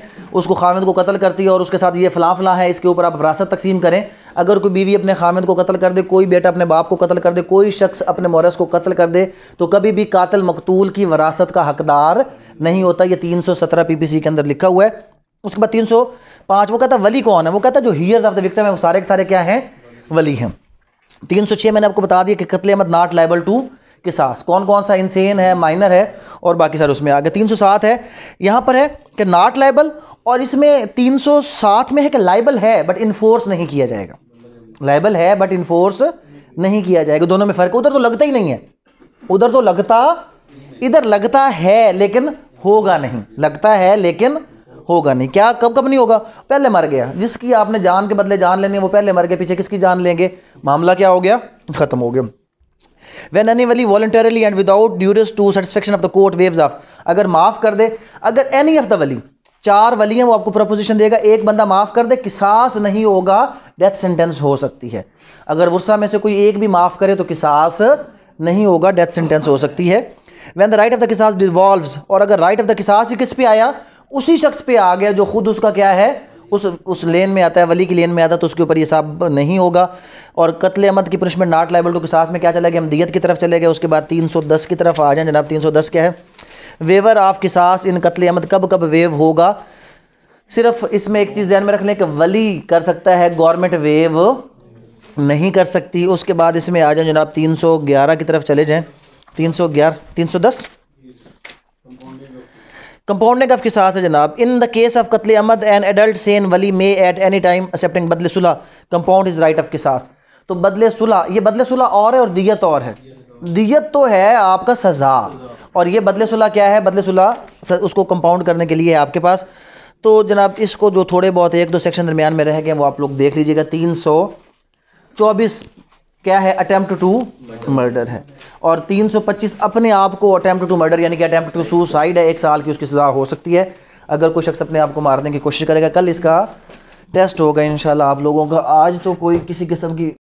A: उसको खामिद को कत्ल करती है और उसके साथ ये फलाफला है इसके ऊपर आप विरासत तकसीम करें अगर कोई बीवी अपने खामिद को कत्ल कर दे कोई बेटा अपने बाप को कत्ल कर दे कोई शख्स अपने मोरस को कत्ल कर दे तो कभी भी कातिल मकतूल की वरासत का हकदार नहीं होता ये 317 पीपीसी के अंदर लिखा हुआ है उसके बाद तीन सौ पाँच वो कहता वली कौन है वो कहता जो हीयर्स ऑफ द विक्टम है वो सारे के सारे क्या हैं वली हैं तीन सौ छः मैंने आपको बता दिया कि कत्ल अहमद नॉट लाइबल टू किसास कौन कौन सा इंसेन है माइनर है और बाकी सारे उसमें गए तीन सौ सात है यहाँ पर है कि नाट लाइबल और इसमें तीन सौ सात में है कि लाइबल है बट इन्फोर्स नहीं किया जाएगा लाइबल है बट इन्फोर्स नहीं किया जाएगा दोनों में फ़र्क उधर तो लगता ही नहीं है उधर तो लगता इधर लगता है लेकिन होगा नहीं लगता है लेकिन होगा नहीं क्या कब कब नहीं होगा पहले मर गया जिसकी आपने जान के बदले जान लेनी वो पहले मर गया पीछे किसकी जान लेंगे मामला क्या हो गया खत्म हो गया वेन एनी वली voluntarily and without duress to satisfaction of the court waive of अगर माफ़ कर दे अगर एनी ऑफ द वली चार वली हैं वो आपको प्रपोजिशन देगा एक बंदा माफ़ कर दे किसास नहीं होगा डेथ सेंटेंस हो सकती है अगर वर्षा में से कोई एक भी माफ़ करे तो किसास नहीं होगा डेथ सेंटेंस हो सकती है when the right of the किसास डिवॉल्व और अगर राइट ऑफ द किसास ही किस पे आया उसी शख्स पे आ गया जो खुद उसका क्या है उस उस लेन में आता है वली की लेन में आता है तो उसके ऊपर ये साहब नहीं होगा और कत्ल अहमद की पनिशमेंट नाट लाइबल टू किसास में क्या चला गया हम दियत की तरफ चले गए उसके बाद 310 की तरफ आ जाए जनाब 310 क्या है वेवर ऑफ सास इन कत्ल अहमद कब कब वेव होगा सिर्फ इसमें एक चीज़ ध्यान में रख लें कि वली कर सकता है गवर्नमेंट वेव नहीं कर सकती उसके बाद इसमें आ जाए जनाब ग्यारह की तरफ चले जाएँ सौ दस कंपाउंडिंग ऑफ किसास है जनाब इन द केस ऑफ कतले अहमद एन एडल्ट सेन वली may at any time accepting बदले सुलह कंपाउंड इज़ राइट ऑफ किसास तो बदले सुलह ये बदले सुलह और है और दियत और है दियत तो है आपका सज़ा और ये बदले सुलह क्या है बदले सुलह उसको कंपाउंड करने के लिए है आपके पास तो जनाब इसको जो थोड़े बहुत एक दो सेक्शन दरमियान में रह गए वो आप लोग देख लीजिएगा तीन सौ चौबीस क्या है अटैम्प्ट टू मर्डर है और 325 अपने आप को अटैम्प्ट टू मर्डर यानी कि अटैम्प्ट टू सुसाइड है एक साल की उसकी सज़ा हो सकती है अगर कोई शख्स अपने आप को मारने की कोशिश करेगा कल इसका टेस्ट होगा इन आप लोगों का आज तो कोई किसी किस्म की